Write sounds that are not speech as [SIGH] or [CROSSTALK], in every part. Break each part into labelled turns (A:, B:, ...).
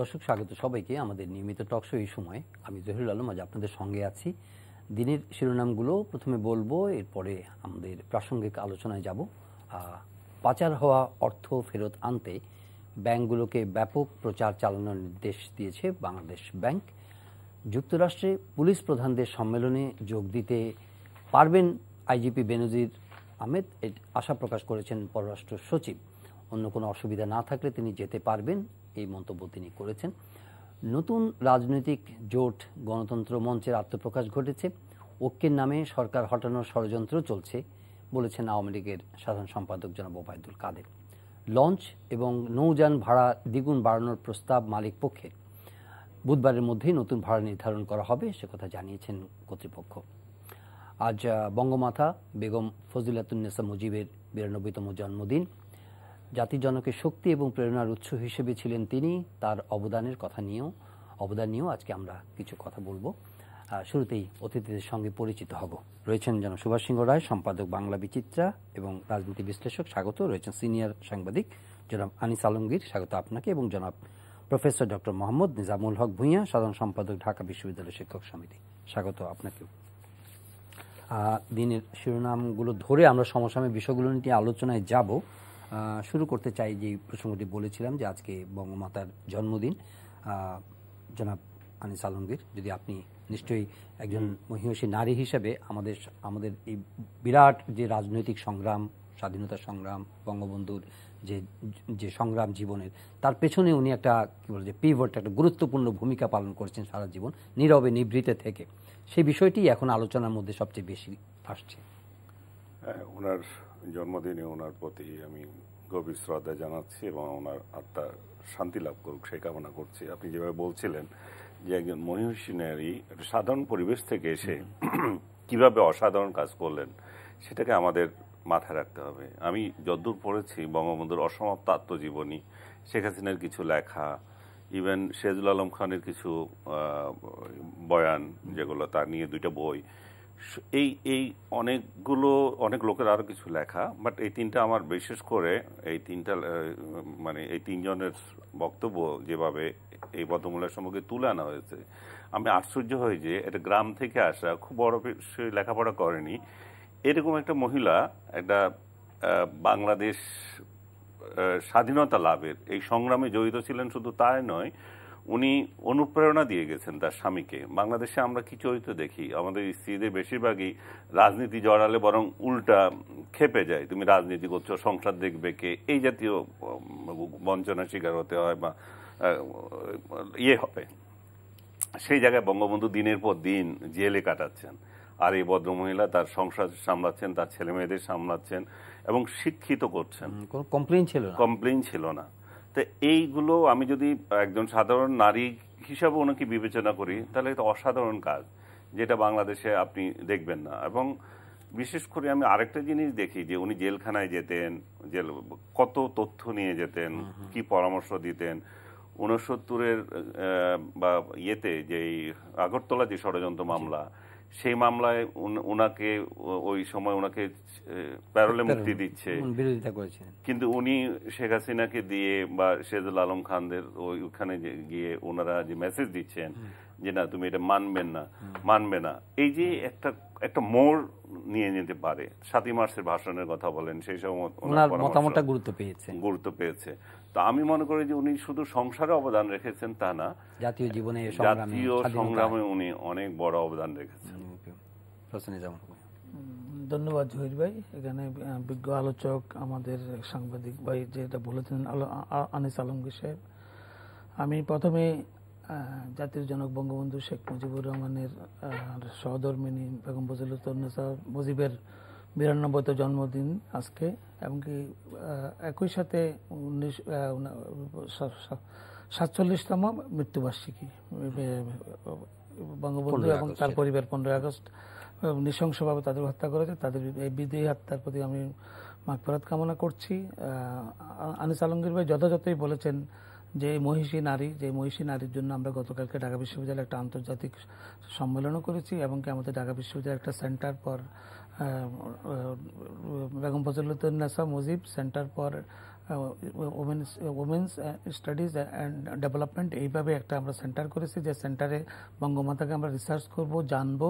A: দর্শক স্বাগত সবাইকে আমাদের নিয়মিত টকশো এই সময় আমি জহিরুল আলম আজ আপনাদের সঙ্গে আছি দিনের শিরোনামগুলো প্রথমে বলবো এরপরে আমাদের প্রাসঙ্গিক আলোচনায় যাব পাচার হওয়া অর্থ ফেরত আনতে ব্যাংকগুলোকে ব্যাপক প্রচার চালানোর নির্দেশ দিয়েছে বাংলাদেশ ব্যাংক যুক্তরাষ্ট্রে পুলিশ প্রধানদের সম্মেলনে যোগ দিতে পারবেন আইজিপি বেনজির আহমেদ আশা প্রকাশ করেছেন পররাষ্ট্র সচিব অন্য কোনো অসুবিধা না থাকলে তিনি যেতে পারবেন এই মন্তব্য তিনি করেছেন নতুন রাজনৈতিক জোট গণতন্ত্র মঞ্চের আত্মপ্রকাশ ঘটেছে ঐক্যের নামে সরকার হটানোর ষড়যন্ত্র চলছে বলেছেন আওয়ামী লীগের সাধারণ সম্পাদক জনাব ওবায়দুল কাদের লঞ্চ এবং নৌযান ভাড়া দ্বিগুণ বাড়ানোর প্রস্তাব মালিক পক্ষের বুধবারের মধ্যেই নতুন ভাড়া নির্ধারণ করা হবে সে কথা জানিয়েছেন কর্তৃপক্ষ আজ বঙ্গমাতা বেগম ফজিলাতুন্নেসা মুজিবের বিরানব্বইতম জন্মদিন জাতির জনকের শক্তি এবং প্রেরণার উৎস হিসেবে ছিলেন তিনি তার অবদানের কথা নিয়েও অবদান নিয়েও আজকে আমরা কিছু কথা বলবো শুরুতেই অতিথিদের সঙ্গে পরিচিত হব রয়েছেন যেন সুভাষ সিংহ রায় সম্পাদক বাংলা বিচিত্রা এবং রাজনীতি বিশ্লেষক স্বাগত রয়েছেন সিনিয়র সাংবাদিক জনাব আনিস আলমগীর স্বাগত আপনাকে এবং জনাব প্রফেসর ডক্টর মোহাম্মদ নিজামুল হক ভূঁইয়া সাধারণ সম্পাদক ঢাকা বিশ্ববিদ্যালয় শিক্ষক সমিতি স্বাগত আপনাকেও দিনের শিরোনামগুলো ধরে আমরা সমসাময়িক বিষয়গুলো নিয়ে আলোচনায় যাব শুরু করতে চাই যে প্রসঙ্গটি বলেছিলাম যে আজকে বঙ্গমাতার জন্মদিন জনাব আনিস আলমগীর যদি আপনি নিশ্চয়ই একজন মহিষী নারী হিসেবে আমাদের আমাদের এই বিরাট যে রাজনৈতিক সংগ্রাম স্বাধীনতা সংগ্রাম বঙ্গবন্ধুর যে যে সংগ্রাম জীবনের তার পেছনে উনি একটা কী বলে যে পিভট একটা গুরুত্বপূর্ণ ভূমিকা পালন করেছেন সারা জীবন নীরবে নিভৃতে থেকে সেই বিষয়টি এখন আলোচনার মধ্যে সবচেয়ে বেশি আসছে
B: হ্যাঁ, ওনার জন্মদিনে ওনার প্রতি আমি গভীর শ্রদ্ধা জানাচ্ছি এবং ওনার আত্মা শান্তি লাভ করুক সেই কামনা করছি আপনি যেভাবে বলছিলেন যে একজন মহিষী নারী সাধারণ পরিবেশ থেকে এসে [CLEARS THROAT] কিভাবে অসাধারণ কাজ করলেন সেটাকে আমাদের মাথায় রাখতে হবে আমি যদ্দূর পড়েছি বঙ্গবন্ধুর অসমাপ্ত আত্মজীবনী শেখ হাসিনার কিছু লেখা ইভেন সেজুল আলম খানের কিছু বয়ান যেগুলো তার নিয়ে দুইটা বই এই এই অনেকগুলো অনেক লোকের আরও কিছু লেখা বাট এই তিনটা আমার বিশেষ করে এই তিনটা মানে এই তিনজনের বক্তব্য যেভাবে এই বদ্ধমূলের সম্পর্কে তুলে আনা হয়েছে আমি আশ্চর্য হই যে এটা গ্রাম থেকে আসা খুব বড় সে লেখাপড়া করেনি এরকম একটা মহিলা একটা বাংলাদেশ স্বাধীনতা লাভের এই সংগ্রামে জড়িত ছিলেন শুধু তাই নয় উনি অনুপ্রেরণা দিয়ে গেছেন তার স্বামীকে বাংলাদেশে আমরা কি চরিত্র দেখি আমাদের স্ত্রীদের বেশিরভাগই রাজনীতি জড়ালে বরং উল্টা খেপে যায় তুমি রাজনীতি করছো সংসার দেখবে কে এই জাতীয় বঞ্চনার শিকার হতে হয় বা ইয়ে হবে সেই জায়গায় বঙ্গবন্ধু দিনের পর দিন জেলে কাটাচ্ছেন আর এই ভদ্রমহিলা তার সংসার সামলাচ্ছেন তার ছেলে মেয়েদের সামলাচ্ছেন এবং শিক্ষিত করছেন কমপ্লেন ছিল কমপ্লেন ছিল না তো এইগুলো আমি যদি একজন সাধারণ নারী হিসাবে ওনাকে বিবেচনা করি তাহলে এটা অসাধারণ কাজ যেটা বাংলাদেশে আপনি দেখবেন না এবং বিশেষ করে আমি আরেকটা জিনিস দেখি যে উনি জেলখানায় যেতেন জেল কত তথ্য নিয়ে যেতেন কি পরামর্শ দিতেন উনসত্তরের বা ইয়েতে যে আগরতলা যে ষড়যন্ত্র মামলা সেই মামলায় ওনাকে ওই সময় ওনাকে প্যারোলে মুক্তি দিচ্ছে বিরোধিতা করেছিলেন কিন্তু উনি শেখ হাসিনাকে দিয়ে বা শেজুল আলম খানদের ওই ওখানে গিয়ে ওনারা যে মেসেজ দিচ্ছেন যে না তুমি এটা মানবেন না মানবে না এই যে একটা একটা মোর নিয়ে নিতে পারে সাতই মার্চের ভাষণের কথা বলেন সেই সময় মতামতটা গুরুত্ব পেয়েছে গুরুত্ব পেয়েছে তা আমি মনে করি যে উনি শুধু সংসারে অবদান রেখেছেন তা না
A: জাতীয় জীবনে জাতীয় সংগ্রামে
B: উনি অনেক বড় অবদান রেখেছেন
C: ধন্যবাদ জহির ভাই এখানে বিজ্ঞ আলোচক আমাদের সাংবাদিক ভাই যেটা বলেছেন আনিস আলমগীর সাহেব আমি প্রথমে জাতির জনক বঙ্গবন্ধু শেখ মুজিবুর রহমানের সহধর্মিনী বেগম বজিলুতনেসা মুজিবের বিরানব্বইতে জন্মদিন আজকে এমনকি একই সাথে উনিশ সাতচল্লিশতম মৃত্যুবার্ষিকী বঙ্গবন্ধু এবং তার পরিবার পনেরোই আগস্ট নৃশংসভাবে তাদের হত্যা করেছে তাদের এই বিদেহী হত্যার প্রতি আমি মাগফেরাত কামনা করছি আনিস আলমগীর ভাই যথাযথই বলেছেন যে মহিষী নারী যে মহিষী নারীর জন্য আমরা গতকালকে ঢাকা বিশ্ববিদ্যালয়ে একটা আন্তর্জাতিক সম্মেলনও করেছি এবং কি আমাদের ঢাকা বিশ্ববিদ্যালয়ের একটা centre for Begum Fazilatunnesa Mujib centre for women's women's studies and development এইভাবে একটা আমরা সেন্টার করেছি যে সেন্টারে বঙ্গমাতাকে আমরা রিসার্চ করব জানব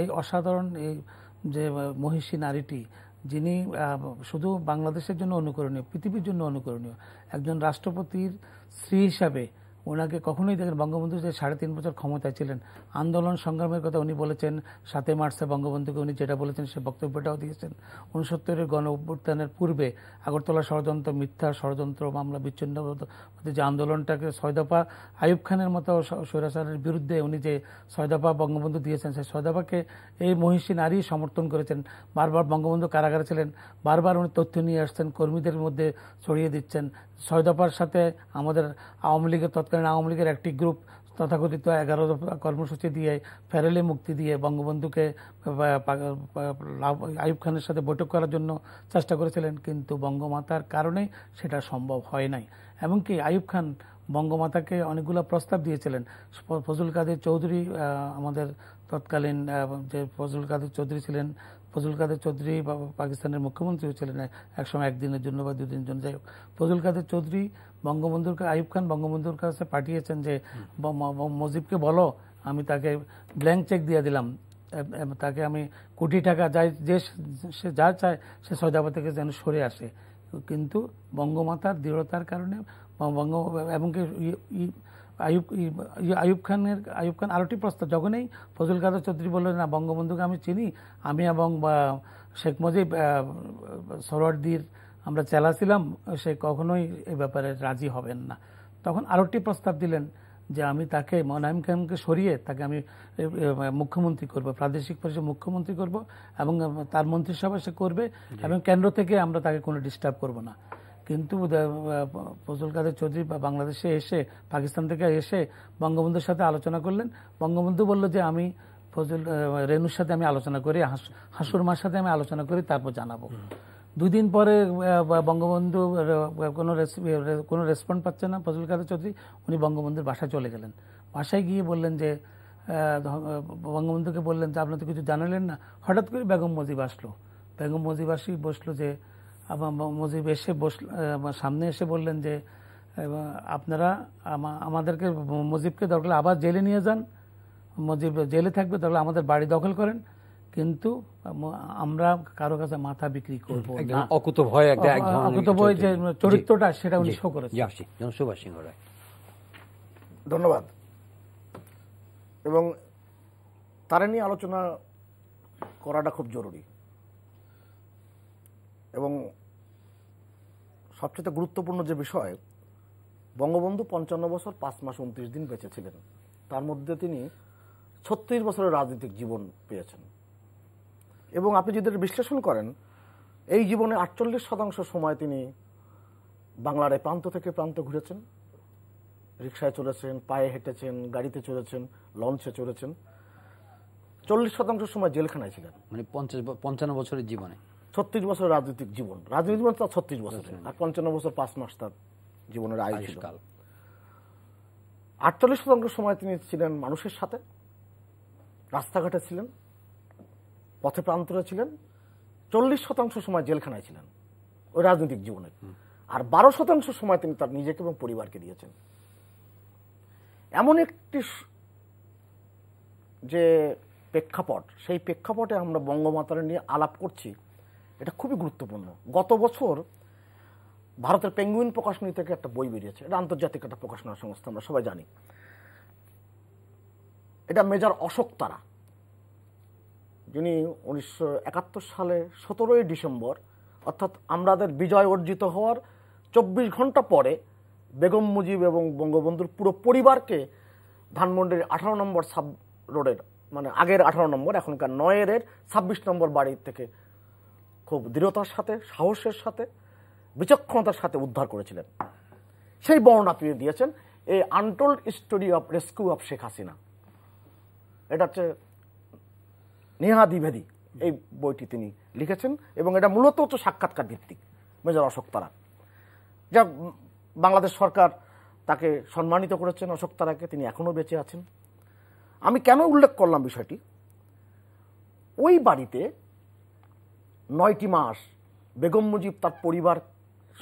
C: এই অসাধারণ এই যে মহিষী নারীটি যিনি শুধু বাংলাদেশের জন্য অনুকরণীয় পৃথিবীর জন্য অনুকরণীয় একজন রাষ্ট্রপতির স্ত্রী হিসাবে ওনাকে কখনোই দেখেন বঙ্গবন্ধু যে সাড়ে তিন বছর ক্ষমতায় ছিলেন আন্দোলন সংগ্রামের কথা উনি বলেছেন সাতই মার্চে বঙ্গবন্ধুকে উনি যেটা বলেছেন সে বক্তব্যটাও দিয়েছেন উনসত্তরের গণ অভ্যুত্থানের পূর্বে আগরতলা ষড়যন্ত্র মিথ্যা ষড়যন্ত্র মামলা বিচ্ছিন্ন যে আন্দোলনটাকে ছয়দফা আয়ুব খানের মতো স্বৈরাচারের বিরুদ্ধে উনি যে ছয়দফা বঙ্গবন্ধু দিয়েছেন সেই সয়দাপাকে এই মহিষী নারী সমর্থন করেছেন বারবার বঙ্গবন্ধু কারাগারে ছিলেন বারবার উনি তথ্য নিয়ে আসছেন কর্মীদের মধ্যে ছড়িয়ে দিচ্ছেন ছয়দফার সাথে আমাদের আওয়ামী লীগের তৎকালীন আওয়ামী লীগের একটি গ্রুপ তথাকথিত এগারো কর্মসূচি দিয়ে ফেরেলে মুক্তি দিয়ে বঙ্গবন্ধুকে আইব খানের সাথে বৈঠক করার জন্য চেষ্টা করেছিলেন কিন্তু বঙ্গমাতার কারণে সেটা সম্ভব হয় নাই এমনকি আইব খান বঙ্গমাতাকে অনেকগুলো প্রস্তাব দিয়েছিলেন ফজল কাদের চৌধুরী আমাদের তৎকালীন যে ফজল কাদের চৌধুরী ছিলেন ফজল কাদের চৌধুরী পাকিস্তানের মুখ্যমন্ত্রীও ছিলেন একসময় একদিনের জন্য বা দুদিনের জন্য যাই হোক ফজল কাদের চৌধুরী বঙ্গবন্ধুর আইব খান বঙ্গবন্ধুর কাছে পাঠিয়েছেন যে মজিবকে বলো আমি তাকে ব্ল্যাঙ্ক চেক দিয়ে দিলাম তাকে আমি কোটি টাকা যাই যে সে যা চায় সে সজাবা থেকে যেন সরে আসে কিন্তু বঙ্গমাতার দৃঢ়তার কারণে বঙ্গ এবং আয়ুব আয়ুব খানের আয়ুব খান আরেকটি প্রস্তাব যখনই ফজল কাদের চৌধুরী বললেন না বঙ্গবন্ধুকে আমি চিনি আমি এবং শেখ মুজিব সরোয়ার্দির আমরা চেলা ছিলাম সে কখনোই এ ব্যাপারে রাজি হবেন না তখন আরেকটি প্রস্তাব দিলেন যে আমি তাকে মনায়ম খানকে সরিয়ে তাকে আমি মুখ্যমন্ত্রী করব প্রাদেশিক পরিষদ মুখ্যমন্ত্রী করব এবং তার মন্ত্রিসভা সে করবে এবং কেন্দ্র থেকে আমরা তাকে কোনো ডিস্টার্ব করব না কিন্তু ফজল কাদের চৌধুরী বাংলাদেশে এসে পাকিস্তান থেকে এসে বঙ্গবন্ধুর সাথে আলোচনা করলেন বঙ্গবন্ধু বলল যে আমি ফজল রেণুর সাথে আমি আলোচনা করি হাসুর মার সাথে আমি আলোচনা করি তারপর জানাবো দুদিন পরে বঙ্গবন্ধু কোনো ইয়ে, কোনো রেসপন্ড পাচ্ছে না ফজল কাদের চৌধুরী উনি বঙ্গবন্ধুর বাসায় চলে গেলেন বাসায় গিয়ে বললেন যে বঙ্গবন্ধুকে বললেন যে আপনার তো কিছু জানালেন না হঠাৎ করে বেগম মজিব আসলো বেগম মজিব আসি বসলো যে মজিব এসে বস সামনে এসে বললেন যে আপনারা আমাদেরকে মজিবকে দরকার আবার জেলে নিয়ে যান মজিব জেলে থাকবে তাহলে আমাদের বাড়ি দখল করেন কিন্তু আমরা কারো কাছে মাথা বিক্রি করব অকুত ভয় অকুত ভয় যে চরিত্রটা সেটা উনি শো
A: করেছেন সুভাষ সিংহ রায়
D: ধন্যবাদ এবং তারা নিয়ে আলোচনা করাটা খুব জরুরি এবং সবচেয়ে গুরুত্বপূর্ণ যে বিষয় বঙ্গবন্ধু পঞ্চান্ন বছর পাঁচ মাস উনত্রিশ দিন বেঁচে ছিলেন তার মধ্যে তিনি ছত্রিশ বছরের রাজনৈতিক জীবন পেয়েছেন এবং আপনি যদি বিশ্লেষণ করেন এই জীবনে আটচল্লিশ শতাংশ সময় তিনি বাংলার এই প্রান্ত থেকে প্রান্ত ঘুরেছেন রিক্সায় চলেছেন পায়ে হেঁটেছেন গাড়িতে চলেছেন লঞ্চে চলেছেন চল্লিশ শতাংশ সময় জেলখানায় ছিলেন মানে পঞ্চাশ পঞ্চান্ন বছরের জীবনে ছত্রিশ বছর রাজনৈতিক জীবন রাজনৈতিক জীবন তার ছত্রিশ বছর আর পঞ্চান্ন বছর পাঁচ মাস তার জীবনের আয়ুষকাল আটচল্লিশ শতাংশ সময় তিনি ছিলেন মানুষের সাথে রাস্তাঘাটে ছিলেন পথে প্রান্তরে ছিলেন চল্লিশ শতাংশ সময় জেলখানায় ছিলেন ওই রাজনৈতিক জীবনের আর বারো শতাংশ সময় তিনি তার নিজেকে এবং পরিবারকে দিয়েছেন এমন একটি যে প্রেক্ষাপট সেই প্রেক্ষাপটে আমরা বঙ্গমাতারা নিয়ে আলাপ করছি এটা খুবই গুরুত্বপূর্ণ গত বছর ভারতের পেঙ্গুইন প্রকাশনী থেকে একটা বই বেরিয়েছে এটা আন্তর্জাতিক একটা প্রকাশনা সংস্থা আমরা সবাই জানি এটা মেজর অশোক তারা যিনি উনিশশো সালে সতেরোই ডিসেম্বর অর্থাৎ আমাদের বিজয় অর্জিত হওয়ার চব্বিশ ঘন্টা পরে বেগম মুজিব এবং বঙ্গবন্ধুর পুরো পরিবারকে ধানমন্ডির আঠারো নম্বর সাব রোডের মানে আগের আঠারো নম্বর এখনকার নয়ের ছাব্বিশ নম্বর বাড়ির থেকে খুব দৃঢ়তার সাথে সাহসের সাথে বিচক্ষণতার সাথে উদ্ধার করেছিলেন সেই বর্ণনা তিনি দিয়েছেন এই untold story of rescue of Sheikh Hasina এটা হচ্ছে নেহা দ্বিভেদী এই বইটি তিনি লিখেছেন এবং এটা মূলত হচ্ছে সাক্ষাৎকার ভিত্তিক মেজর অশোক তারা যা বাংলাদেশ সরকার তাকে সম্মানিত করেছেন অশোক তারাকে তিনি এখনও বেঁচে আছেন আমি কেন উল্লেখ করলাম বিষয়টি ওই বাড়িতে নয়টি মাস বেগম মুজিব তার পরিবার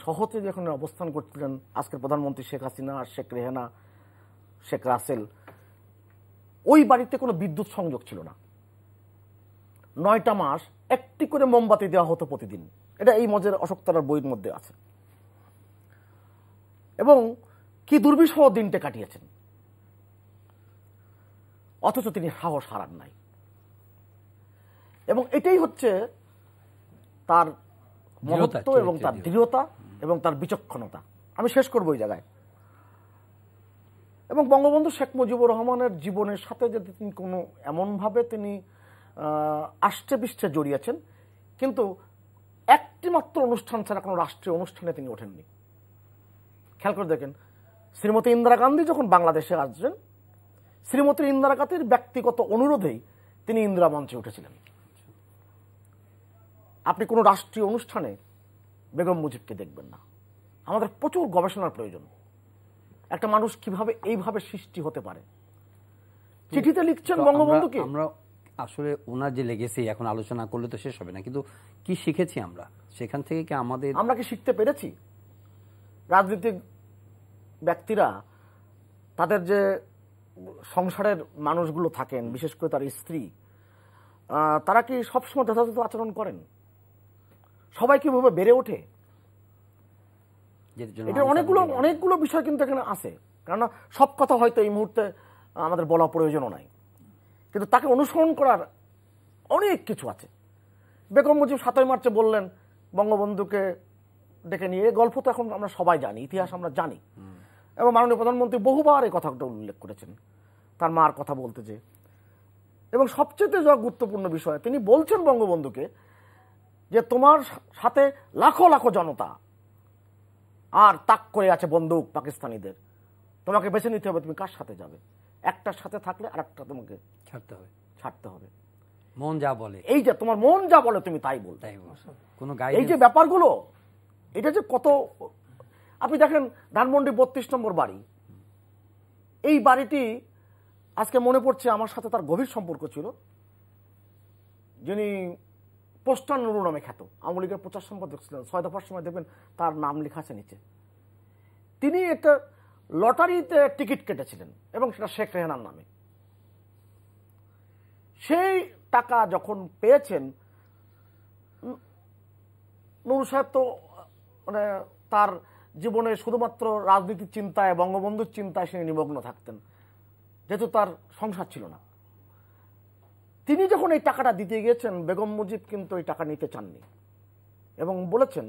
D: সহজে যখন অবস্থান করছিলেন আজকের প্রধানমন্ত্রী শেখ হাসিনা শেখ রেহানা শেখ রাসেল ওই বাড়িতে কোনো বিদ্যুৎ সংযোগ ছিল না নয়টা মাস একটি করে মোমবাতি দেওয়া হতো প্রতিদিন এটা এই মজার অশোকতলার বইয়ের মধ্যে আছে এবং কি দুর্বিষহ দিনটা কাটিয়েছেন অথচ তিনি সাহস হারান নাই এবং এটাই হচ্ছে তার
C: মহত্ব এবং তার
D: দৃঢ়তা এবং তার বিচক্ষণতা আমি শেষ করবো ওই জায়গায় এবং বঙ্গবন্ধু শেখ মুজিবুর রহমানের জীবনের সাথে যদি তিনি কোনো এমনভাবে তিনি আষ্টে পৃষ্ঠে জড়িয়েছেন কিন্তু একটি মাত্র অনুষ্ঠান ছাড়া কোনো রাষ্ট্রীয় অনুষ্ঠানে তিনি ওঠেননি খেয়াল করে দেখেন শ্রীমতী ইন্দিরা গান্ধী যখন বাংলাদেশে আসছেন শ্রীমতী ইন্দিরা গান্ধীর ব্যক্তিগত অনুরোধেই তিনি ইন্দিরা মঞ্চে উঠেছিলেন আপনি কোনো রাষ্ট্রীয় অনুষ্ঠানে বেগম মুজিবকে দেখবেন না আমাদের প্রচুর গবেষণার প্রয়োজন একটা মানুষ কিভাবে এইভাবে সৃষ্টি হতে পারে চিঠিতে লিখছেন বঙ্গবন্ধুকে আমরা
A: আসলে ওনার যে লেগেছি এখন আলোচনা করলে তো শেষ হবে না কিন্তু কি শিখেছি আমরা সেখান থেকে কি আমাদের
D: আমরা কি শিখতে পেরেছি রাজনীতিক ব্যক্তিরা তাদের যে সংসারের মানুষগুলো থাকেন বিশেষ করে তার স্ত্রী তারা কি সবসময় যথাযথ আচরণ করেন সবাই কীভাবে বেড়ে ওঠে এটা অনেকগুলো অনেকগুলো বিষয় কিন্তু এখানে আছে কেননা সব কথা হয়তো এই মুহূর্তে আমাদের বলা প্রয়োজনও নাই কিন্তু তাকে অনুসরণ করার অনেক কিছু আছে বেগম মুজিব সাতই মার্চে বললেন বঙ্গবন্ধুকে ডেকে নিয়ে এই গল্প তো এখন আমরা সবাই জানি ইতিহাস আমরা জানি এবং মাননীয় প্রধানমন্ত্রী বহুবার এই কথাটা উল্লেখ করেছেন তার মার কথা বলতে যে এবং সবচেয়ে যা গুরুত্বপূর্ণ বিষয় তিনি বলছেন বঙ্গবন্ধুকে যে তোমার সাথে লাখো লাখো জনতা আর তাক করে আছে বন্দুক পাকিস্তানিদের তোমাকে বেছে নিতে হবে তুমি কার সাথে যাবে একটার সাথে থাকলে আর একটা তোমাকে ছাড়তে হবে ছাড়তে হবে মন যা বলে এই যে তোমার মন যা বলে তুমি তাই বল তাই কোনো এই যে ব্যাপারগুলো এটা যে কত আপনি দেখেন ধানমন্ডি বত্রিশ নম্বর বাড়ি এই বাড়িটি আজকে মনে পড়ছে আমার সাথে তার গভীর সম্পর্ক ছিল যিনি পোস্টার নুরু নামে খ্যাত আওয়ামী লীগের প্রচার সম্পাদক ছিলেন ছয় দফার সময় দেখবেন তার নাম লেখা আছে নিচে তিনি একটা লটারিতে টিকিট কেটেছিলেন এবং সেটা শেখ রেহানার নামে সেই টাকা যখন পেয়েছেন নুরু সাহেব তো মানে তার জীবনে শুধুমাত্র রাজনীতির চিন্তায় বঙ্গবন্ধুর চিন্তায় সে নিমগ্ন থাকতেন যেহেতু তার সংসার ছিল না তিনি যখন এই টাকাটা দিতে গিয়েছেন বেগম মুজিব কিন্তু এই টাকা নিতে চাননি এবং বলেছেন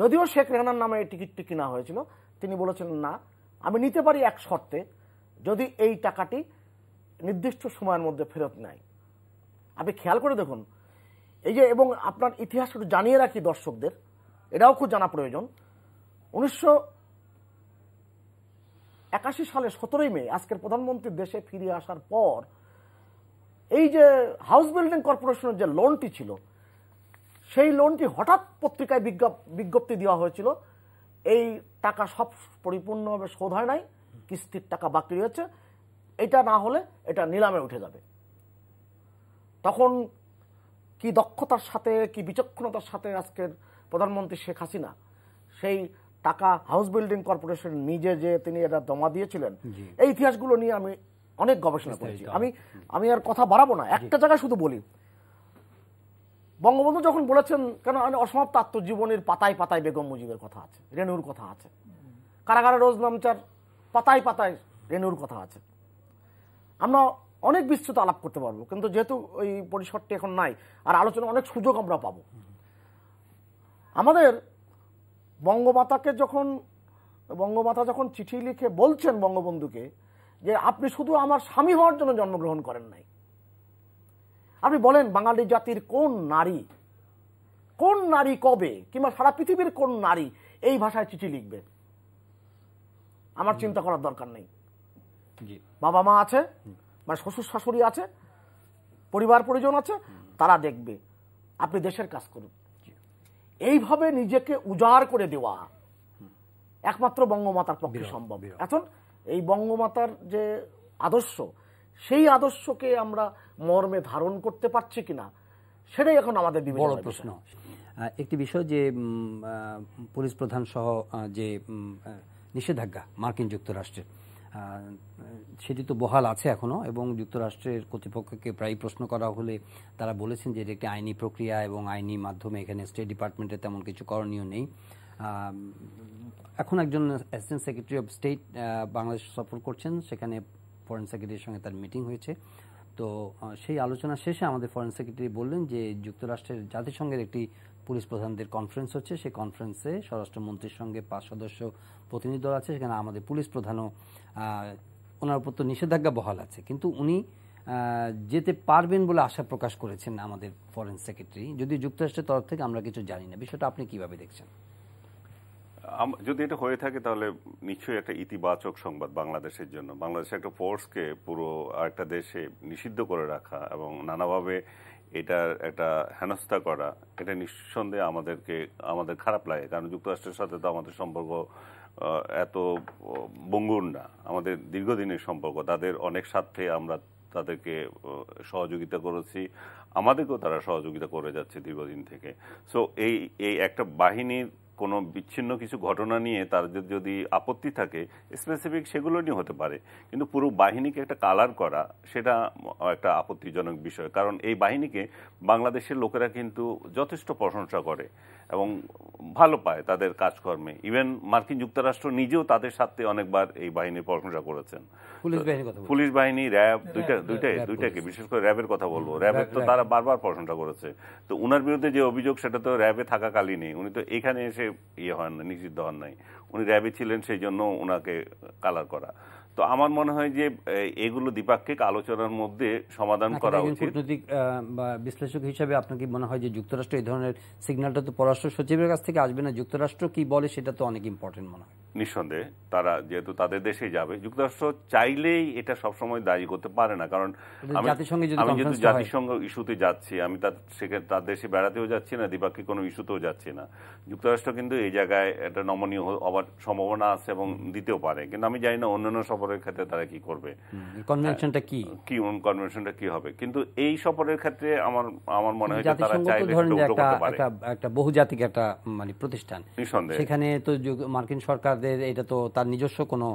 D: যদিও শেখ রেহানার নামে এই টিকিটটি কিনা হয়েছিল তিনি বলেছেন না আমি নিতে পারি এক শর্তে যদি এই টাকাটি নির্দিষ্ট সময়ের মধ্যে ফেরত নেয় আপনি খেয়াল করে দেখুন এই যে এবং আপনার ইতিহাস একটু জানিয়ে রাখি দর্শকদের এটাও খুব জানা প্রয়োজন উনিশশো একাশি সালে সতেরোই মে আজকের প্রধানমন্ত্রী দেশে ফিরে আসার পর এই যে হাউস বিল্ডিং কর্পোরেশনের যে লোনটি ছিল সেই লোনটি হঠাৎ পত্রিকায় বিজ্ঞপ্তি দেওয়া হয়েছিল এই টাকা সব পরিপূর্ণভাবে শোধ হয় নাই কিস্তির টাকা বাকি রয়েছে এটা না হলে এটা নিলামে উঠে যাবে তখন কি দক্ষতার সাথে কি বিচক্ষণতার সাথে আজকের প্রধানমন্ত্রী শেখ হাসিনা সেই টাকা হাউস বিল্ডিং কর্পোরেশন নিজে যে তিনি এটা জমা দিয়েছিলেন এই ইতিহাসগুলো নিয়ে আমি অনেক গবেষণা করেছি আমি আমি আর কথা বাড়াবো না একটা জায়গায় শুধু বলি বঙ্গবন্ধু যখন বলেছেন কেন আমি অসমাপ্ত আত্মজীবনের পাতায় পাতায় বেগম মুজিবের কথা আছে রেণুর কথা আছে কারাগারে রোজ নামচার পাতায় পাতায় রেণুর কথা আছে আমরা অনেক বিস্তৃত আলাপ করতে পারবো কিন্তু যেহেতু ওই পরিসরটি এখন নাই আর আলোচনা অনেক সুযোগ আমরা পাবো আমাদের বঙ্গমাতাকে যখন বঙ্গমাতা যখন চিঠি লিখে বলছেন বঙ্গবন্ধুকে যে আপনি শুধু আমার স্বামী হওয়ার জন্য জন্মগ্রহণ করেন নাই আপনি বলেন বাঙালি জাতির কোন নারী কোন নারী কবে কিংবা সারা পৃথিবীর কোন নারী এই ভাষায় চিঠি লিখবে আমার চিন্তা করার দরকার নেই বাবা মা আছে মানে শ্বশুর শাশুড়ি আছে পরিবার পরিজন আছে তারা দেখবে আপনি দেশের কাজ করুন এইভাবে নিজেকে উজাড় করে দেওয়া একমাত্র বঙ্গমাতার পক্ষে সম্ভব এখন এই বঙ্গমাতার যে আদর্শ সেই আদর্শকে আমরা মর্মে ধারণ করতে পারছি কিনা সেটাই এখন আমাদের বড় প্রশ্ন
A: একটি বিষয় যে পুলিশ প্রধান সহ যে নিষেধাজ্ঞা মার্কিন যুক্তরাষ্ট্রের সেটি তো বহাল আছে এখনও এবং যুক্তরাষ্ট্রের কর্তৃপক্ষকে প্রায় প্রশ্ন করা হলে তারা বলেছেন যে এটি একটি আইনি প্রক্রিয়া এবং আইনি মাধ্যমে এখানে স্টেট ডিপার্টমেন্টের তেমন কিছু করণীয় নেই এখন একজন assistant secretary of state Bangladesh সফর করছেন সেখানে ফরেন সেক্রেটারির সঙ্গে তার মিটিং হয়েছে তো সেই আলোচনা শেষে আমাদের ফরেন সেক্রেটারি বললেন যে যুক্তরাষ্ট্রের জাতিসংঘের একটি পুলিশ প্রধানদের কনফারেন্স হচ্ছে সেই কনফারেন্সে স্বরাষ্ট্রমন্ত্রীর সঙ্গে পাঁচ সদস্য প্রতিনিধি দল আছে সেখানে আমাদের পুলিশ প্রধানও ওনার উপর তো নিষেধাজ্ঞা বহাল আছে কিন্তু উনি যেতে পারবেন বলে আশা প্রকাশ করেছেন আমাদের ফরেন সেক্রেটারি যদি যুক্তরাষ্ট্রের তরফ থেকে আমরা কিছু জানি না বিষয়টা আপনি কিভাবে দেখছেন
B: যদি এটা হয়ে থাকে তাহলে নিশ্চয়ই একটা ইতিবাচক সংবাদ বাংলাদেশের জন্য বাংলাদেশের একটা ফোর্সকে পুরো একটা দেশে নিষিদ্ধ করে রাখা এবং নানাভাবে এটার একটা হেনস্থা করা এটা নিঃসন্দেহে আমাদেরকে আমাদের খারাপ লাগে কারণ যুক্তরাষ্ট্রের সাথে তো আমাদের সম্পর্ক এত বঙ্গুর না আমাদের দীর্ঘদিনের সম্পর্ক তাদের অনেক স্বার্থে আমরা তাদেরকে সহযোগিতা করেছি আমাদেরকেও তারা সহযোগিতা করে যাচ্ছে দীর্ঘদিন থেকে সো এই এই একটা বাহিনীর কোনো বিচ্ছিন্ন কিছু ঘটনা নিয়ে তাদের যদি আপত্তি থাকে স্পেসিফিক সেগুলো নিয়ে হতে পারে কিন্তু পুরো বাহিনীকে একটা কালার করা সেটা একটা আপত্তিজনক বিষয় কারণ এই বাহিনীকে বাংলাদেশের লোকেরা কিন্তু যথেষ্ট প্রশংসা করে এবং ভালো পায় তাদের কাজকর্মে ইভেন মার্কিন যুক্তরাষ্ট্র নিজেও তাদের সাথে অনেকবার এই বাহিনীর প্রশংসা করেছেন পুলিশ বাহিনী র্যাব দুইটা দুইটাই দুইটাকে বিশেষ করে র্যাবের কথা বলবো র্যাবের তো তারা বারবার প্রশংসা করেছে তো উনার বিরুদ্ধে যে অভিযোগ সেটা তো র্যাবে থাকাকালীনই উনি তো এখানে এসে ইয়ে হন নিষিদ্ধ হন নাই উনি র্যাবি ছিলেন সেই জন্য ওনাকে কালার করা তো আমার মনে হয় যে এগুলো দ্বিপাক্ষিক আলোচনার মধ্যে সমাধান আচ্ছা, করা উচিত কূটনৈতিক
A: বিশ্লেষক হিসাবে আপনাকে মনে হয় যে যুক্তরাষ্ট্র এই ধরনের সিগন্যালটা তো পররাষ্ট্র সচিবের কাছ থেকে আসবে না যুক্তরাষ্ট্র কি বলে সেটা তো অনেক ইম্পর্টেন্ট মনে হয়
B: নিঃসন্দেহে তারা যেহেতু তাদের দেশে যাবে যুক্তরাষ্ট্র চাইলেই এটা সবসময় দায়ী করতে পারে না কারণ আমি যেহেতু জাতিসংঘ ইস্যুতে যাচ্ছি আমি তার সেখানে তার দেশে বেড়াতেও যাচ্ছি না দ্বিপাক্ষিক কোনো ইস্যুতেও যাচ্ছি না যুক্তরাষ্ট্র কিন্তু এই জায়গায় একটা নমনীয় হওয়ার সম্ভাবনা আছে এবং দিতেও পারে কিন্তু আমি জানি না অন্যান্য সব সফরের ক্ষেত্রে তারা কি করবে কনভেনশনটা কি কি কনভেনশনটা কি হবে কিন্তু এই সফরের ক্ষেত্রে আমার আমার মনে হয় তারা চাইলে একটা একটা
A: একটা বহুজাতিক একটা মানে প্রতিষ্ঠান সেখানে তো মার্কিন সরকারদের এটা তো তার নিজস্ব কোনো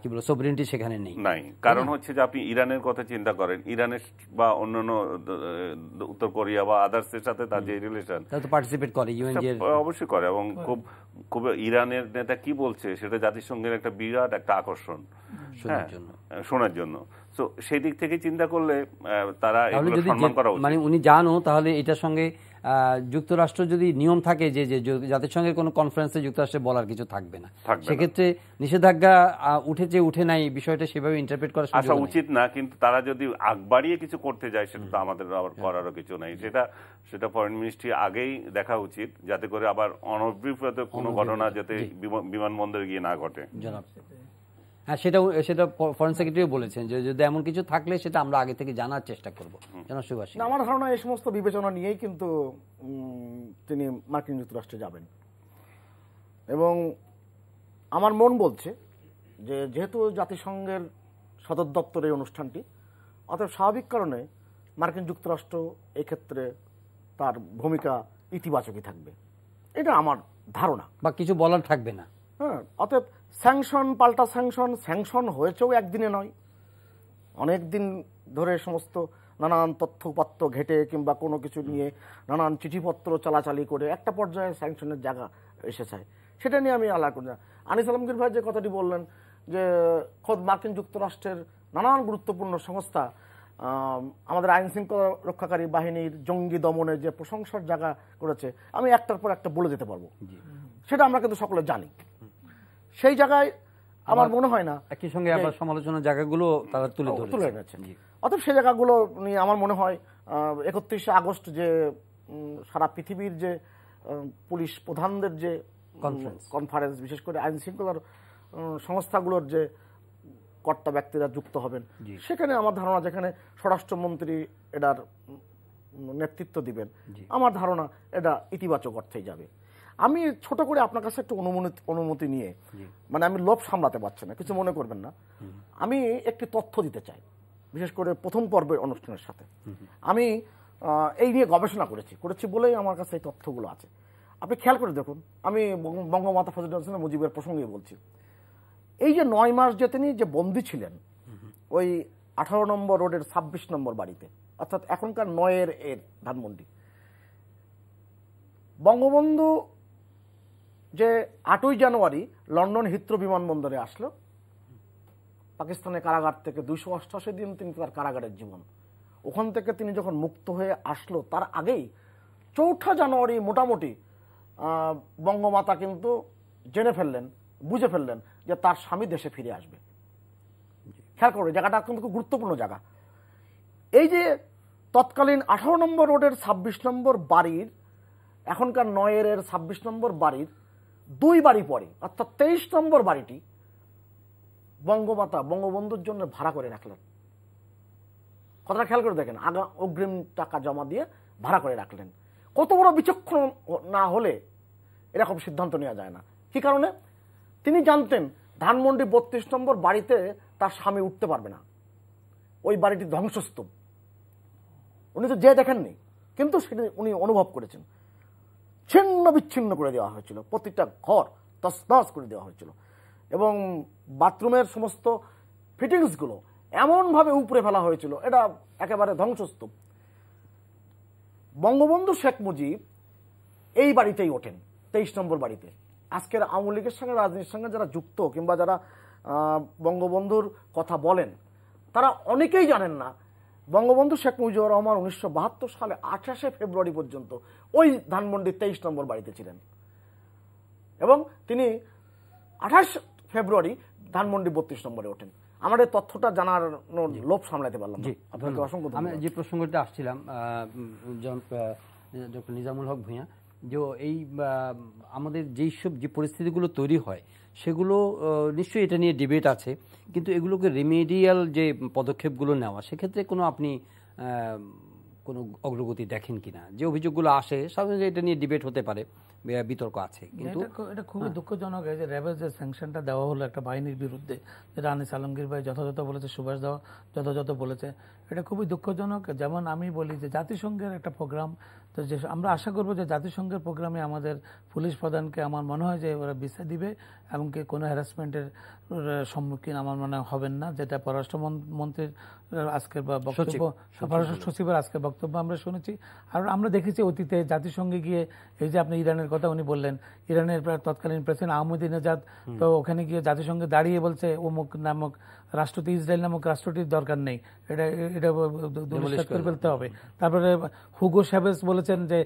A: কি বলবো সবরিনটি সেখানে নেই নাই কারণ
B: হচ্ছে যে আপনি ইরানের কথা চিন্তা করেন ইরানের বা অন্যান্য উত্তর কোরিয়া বা আদার্সের সাথে তার যে রিলেশন তা তো
A: পার্টিসিপেট করে ইউএন
B: অবশ্যই করে এবং খুব খুব ইরানের নেতা কি বলছে সেটা জাতিসংঘের একটা বিরাট একটা আকর্ষণ হ্যাঁ, শোনার জন্য তো সেই দিক থেকে চিন্তা করলে তারা সম্মান করা
A: মানে উনি জানো তাহলে এটার সঙ্গে যুক্তরাষ্ট্র যদি নিয়ম থাকে যে যে জাতিসংঘের কোনো কনফারেন্সে যুক্তরাষ্ট্রে বলার কিছু থাকবে না সেক্ষেত্রে নিষেধাজ্ঞা উঠেছে উঠে নাই বিষয়টা সেভাবে ইন্টারপ্রেট করা আসা
B: উচিত না কিন্তু তারা যদি আগ বাড়িয়ে কিছু করতে যায় সেটা তো আমাদের আবার হ্যাঁ। করারও কিছু নাই সেটা সেটা ফরেন মিনিস্ট্রি আগেই দেখা উচিত যাতে করে আবার অনভিপ্রেত কোনো ঘটনা যাতে বিমানবন্দরে গিয়ে না ঘটে জনাব
A: হ্যাঁ সেটা সেটা ফরেন সেক্রেটারি বলেছেন যে যদি এমন কিছু থাকলে সেটা আমরা আগে থেকে জানার চেষ্টা করব যেন সুভাষী
D: আমার ধারণা এই সমস্ত বিবেচনা নিয়েই কিন্তু তিনি মার্কিন যুক্তরাষ্ট্রে যাবেন এবং আমার মন বলছে যে যেহেতু জাতিসংঘের সদর দপ্তর এই অনুষ্ঠানটি অতএব স্বাভাবিক কারণে মার্কিন যুক্তরাষ্ট্র এক্ষেত্রে তার ভূমিকা ইতিবাচকই থাকবে এটা আমার ধারণা বা কিছু বলার থাকবে না হ্যাঁ অতএব স্যাংশন পাল্টা স্যাংশন স্যাংশন হয়েছেও একদিনে নয় অনেক দিন ধরে সমস্ত নানান তথ্য উপাত্য ঘেটে কিংবা কোনো কিছু নিয়ে নানান চিঠিপত্র চালাচালি করে একটা পর্যায়ে স্যাংশনের জায়গা এসে সেটা নিয়ে আমি আলা করি না আনিস আলমগীর ভাই যে কথাটি বললেন যে খোদ মার্কিন যুক্তরাষ্ট্রের নানান গুরুত্বপূর্ণ সংস্থা আমাদের আইন শৃঙ্খলা রক্ষাকারী বাহিনীর জঙ্গি দমনে যে প্রশংসার জায়গা করেছে আমি একটার পর একটা বলে যেতে পারবো সেটা আমরা কিন্তু সকলে জানি সেই জায়গায় আমার মনে হয় না
A: একই সঙ্গে আবার সমালোচনার জায়গাগুলো তারা তুলে তুলে এনেছে
D: অতএব সেই জায়গাগুলো নিয়ে আমার মনে হয় একত্রিশে আগস্ট যে সারা পৃথিবীর যে পুলিশ প্রধানদের যে কনফারেন্স বিশেষ করে আইন শৃঙ্খলার সংস্থাগুলোর যে কর্তা ব্যক্তিরা যুক্ত হবেন সেখানে আমার ধারণা যেখানে স্বরাষ্ট্রমন্ত্রী এটার নেতৃত্ব দিবেন আমার ধারণা এটা ইতিবাচক অর্থেই যাবে আমি ছোট করে আপনার কাছে একটু অনুমতি অনুমতি নিয়ে মানে আমি লোভ সামলাতে পারছি না কিছু মনে করবেন না আমি একটি তথ্য দিতে চাই বিশেষ করে প্রথম পর্বের অনুষ্ঠানের সাথে আমি এই নিয়ে গবেষণা করেছি করেছি বলেই আমার কাছে এই তথ্যগুলো আছে আপনি খেয়াল করে দেখুন আমি বঙ্গমাতা ফজল হোসেন মুজিবের প্রসঙ্গে বলছি এই যে নয় মাস যে তিনি যে বন্দি ছিলেন ওই আঠারো নম্বর রোডের ছাব্বিশ নম্বর বাড়িতে অর্থাৎ এখনকার নয়ের এর ধানমন্ডি বঙ্গবন্ধু যে আটই জানুয়ারি লন্ডন হিত্র বিমানবন্দরে আসলো পাকিস্তানের কারাগার থেকে দুইশো অষ্টাশি দিন তিনি তার কারাগারের জীবন ওখান থেকে তিনি যখন মুক্ত হয়ে আসলো তার আগেই চৌঠা জানুয়ারি মোটামুটি বঙ্গমাতা কিন্তু জেনে ফেললেন বুঝে ফেললেন যে তার স্বামী দেশে ফিরে আসবে খেয়াল করো জায়গাটা কিন্তু খুব গুরুত্বপূর্ণ জায়গা এই যে তৎকালীন আঠারো নম্বর রোডের ছাব্বিশ নম্বর বাড়ির এখনকার নয়ের ছাব্বিশ নম্বর বাড়ির দুই বাড়ি পরে অর্থাৎ তেইশ নম্বর বাড়িটি বঙ্গমাতা বঙ্গবন্ধুর জন্য ভাড়া করে রাখলেন কথাটা খেয়াল করে দেখেন আগা অগ্রিম টাকা জমা দিয়ে ভাড়া করে রাখলেন কত বড় বিচক্ষণ না হলে এরকম সিদ্ধান্ত নেওয়া যায় না কি কারণে তিনি জানতেন ধানমন্ডি বত্রিশ নম্বর বাড়িতে তার স্বামী উঠতে পারবে না ওই বাড়িটি ধ্বংসস্তূপ উনি তো যে দেখেননি কিন্তু সেটি উনি অনুভব করেছেন ছিন্ন বিচ্ছিন্ন করে দেওয়া হয়েছিল প্রতিটা ঘর তসনস করে দেওয়া হয়েছিল এবং বাথরুমের সমস্ত ফিটিংসগুলো এমনভাবে উপরে ফেলা হয়েছিল এটা একেবারে ধ্বংসস্তূপ বঙ্গবন্ধু শেখ মুজিব এই বাড়িতেই ওঠেন তেইশ নম্বর বাড়িতে আজকের আওয়ামী লীগের সঙ্গে রাজনীতির সঙ্গে যারা যুক্ত কিংবা যারা বঙ্গবন্ধুর কথা বলেন তারা অনেকেই জানেন না বঙ্গবন্ধু শেখ মুজিবুর রহমান উনিশশো সালে আঠাশে ফেব্রুয়ারি পর্যন্ত ওই ধানমন্ডির তেইশ নম্বর বাড়িতে ছিলেন এবং তিনি আঠাশ ফেব্রুয়ারি ধানমন্ডি বত্রিশ নম্বরে ওঠেন আমাদের তথ্যটা জানার লোভ সামলাতে পারলাম জি আপনাকে অসংখ্য আমি
A: যে প্রসঙ্গটা আসছিলাম ডক্টর নিজামুল হক ভূঁইয়া যে এই আমাদের যেই সব যে পরিস্থিতিগুলো তৈরি হয় সেগুলো নিশ্চয়ই এটা নিয়ে ডিবেট আছে কিন্তু এগুলোকে রিমেডিয়াল যে পদক্ষেপগুলো নেওয়া সেক্ষেত্রে কোনো আপনি কোনো অগ্রগতি দেখেন কিনা যে অভিযোগগুলো আসে সাধারণত এটা নিয়ে ডিবেট হতে পারে বিতর্ক আছে কিন্তু
C: এটা খুবই হ্যাঁ। দুঃখজনক যে র্যাবের যে স্যাংশনটা দেওয়া হলো একটা বাহিনীর বিরুদ্ধে যেটা আনিস আলমগীর ভাই যথাযথ বলেছে সুভাষ দেওয়া যথাযথ বলেছে এটা খুবই দুঃখজনক যেমন আমি বলি যে জাতিসংঘের একটা প্রোগ্রাম তো যে আমরা আশা করবো যে জাতিসংঘের প্রোগ্রামে আমাদের পুলিশ প্রধানকে আমার মনে হয় যে ওরা ভিসা দিবে এবং কি কোনো হ্যারাসমেন্টের সম্মুখীন আমার মনে হবেন না যেটা পররাষ্ট্র মন্ত্রীর আজকের বক্তব্য পররাষ্ট্র সচিবের আজকের বক্তব্য আমরা শুনেছি আর আমরা দেখেছি অতীতে জাতিসংঘে গিয়ে এই যে আপনি ইরানের কথা উনি বললেন ইরানের তৎকালীন প্রেসিডেন্ট আহমদিনেজাদ তো ওখানে গিয়ে জাতিসংঘে দাঁড়িয়ে বলছে অমুক নামক রাষ্ট্রটি ইসরায়েল নামক রাষ্ট্রটির দরকার নেই এটা এটা করে ফেলতে হবে তারপরে হুগো সাবেস বলেছেন যে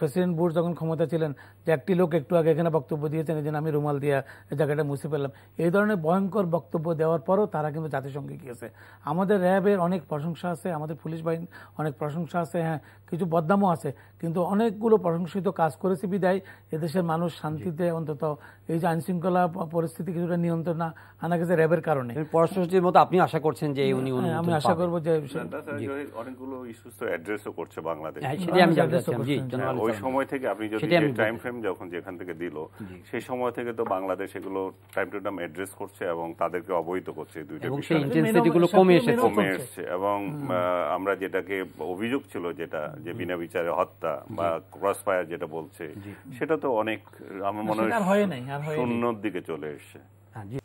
C: প্রেসিডেন্ট বুশ যখন ক্ষমতা ছিলেন যে একটি লোক একটু আগে এখানে বক্তব্য দিয়েছেন যে আমি রুমাল দিয়ে জায়গাটা মুছে ফেললাম এই ধরনের ভয়ঙ্কর বক্তব্য দেওয়ার পরও তারা কিন্তু জাতিসংঘে গিয়েছে আমাদের র্যাবের অনেক প্রশংসা আছে আমাদের পুলিশ বাহিনী অনেক প্রশংসা আছে হ্যাঁ কিছু বদনামও আছে কিন্তু অনেকগুলো প্রশংসিত কাজ করেছে বিদায় এদেশের মানুষ শান্তিতে অন্তত এই যে আইনশৃঙ্খলা পরিস্থিতি কিছুটা নিয়ন্ত্রণ আনা
A: গেছে র্যাবের কারণে পরশুটির মতো আপনি আশা করছেন যে উনি হ্যাঁ, আমি আশা
C: করব যে
B: অনেকগুলো ইস্যুস তো অ্যাড্রেসও করছে বাংলাদেশ হ্যাঁ, সেটা আমি হ্যাঁ, জানতে জি ওই সময় থেকে আপনি যদি টাইম ফ্রেম যখন যেখান থেকে দিল সেই সময় থেকে তো বাংলাদেশ এগুলো টাইম টু টাইম অ্যাড্রেস করছে এবং তাদেরকে অবহিত করছে দুইটা বিষয় ইন্টেনসিটি গুলো কমে এসেছে কমে এসেছে এবং আমরা যেটাকে অভিযোগ ছিল যেটা যে বিনা বিচারে হত্যা বা ক্রস ফায়ার যেটা বলছে সেটা তো অনেক আমার মনে হয় শূন্যর দিকে চলে এসছে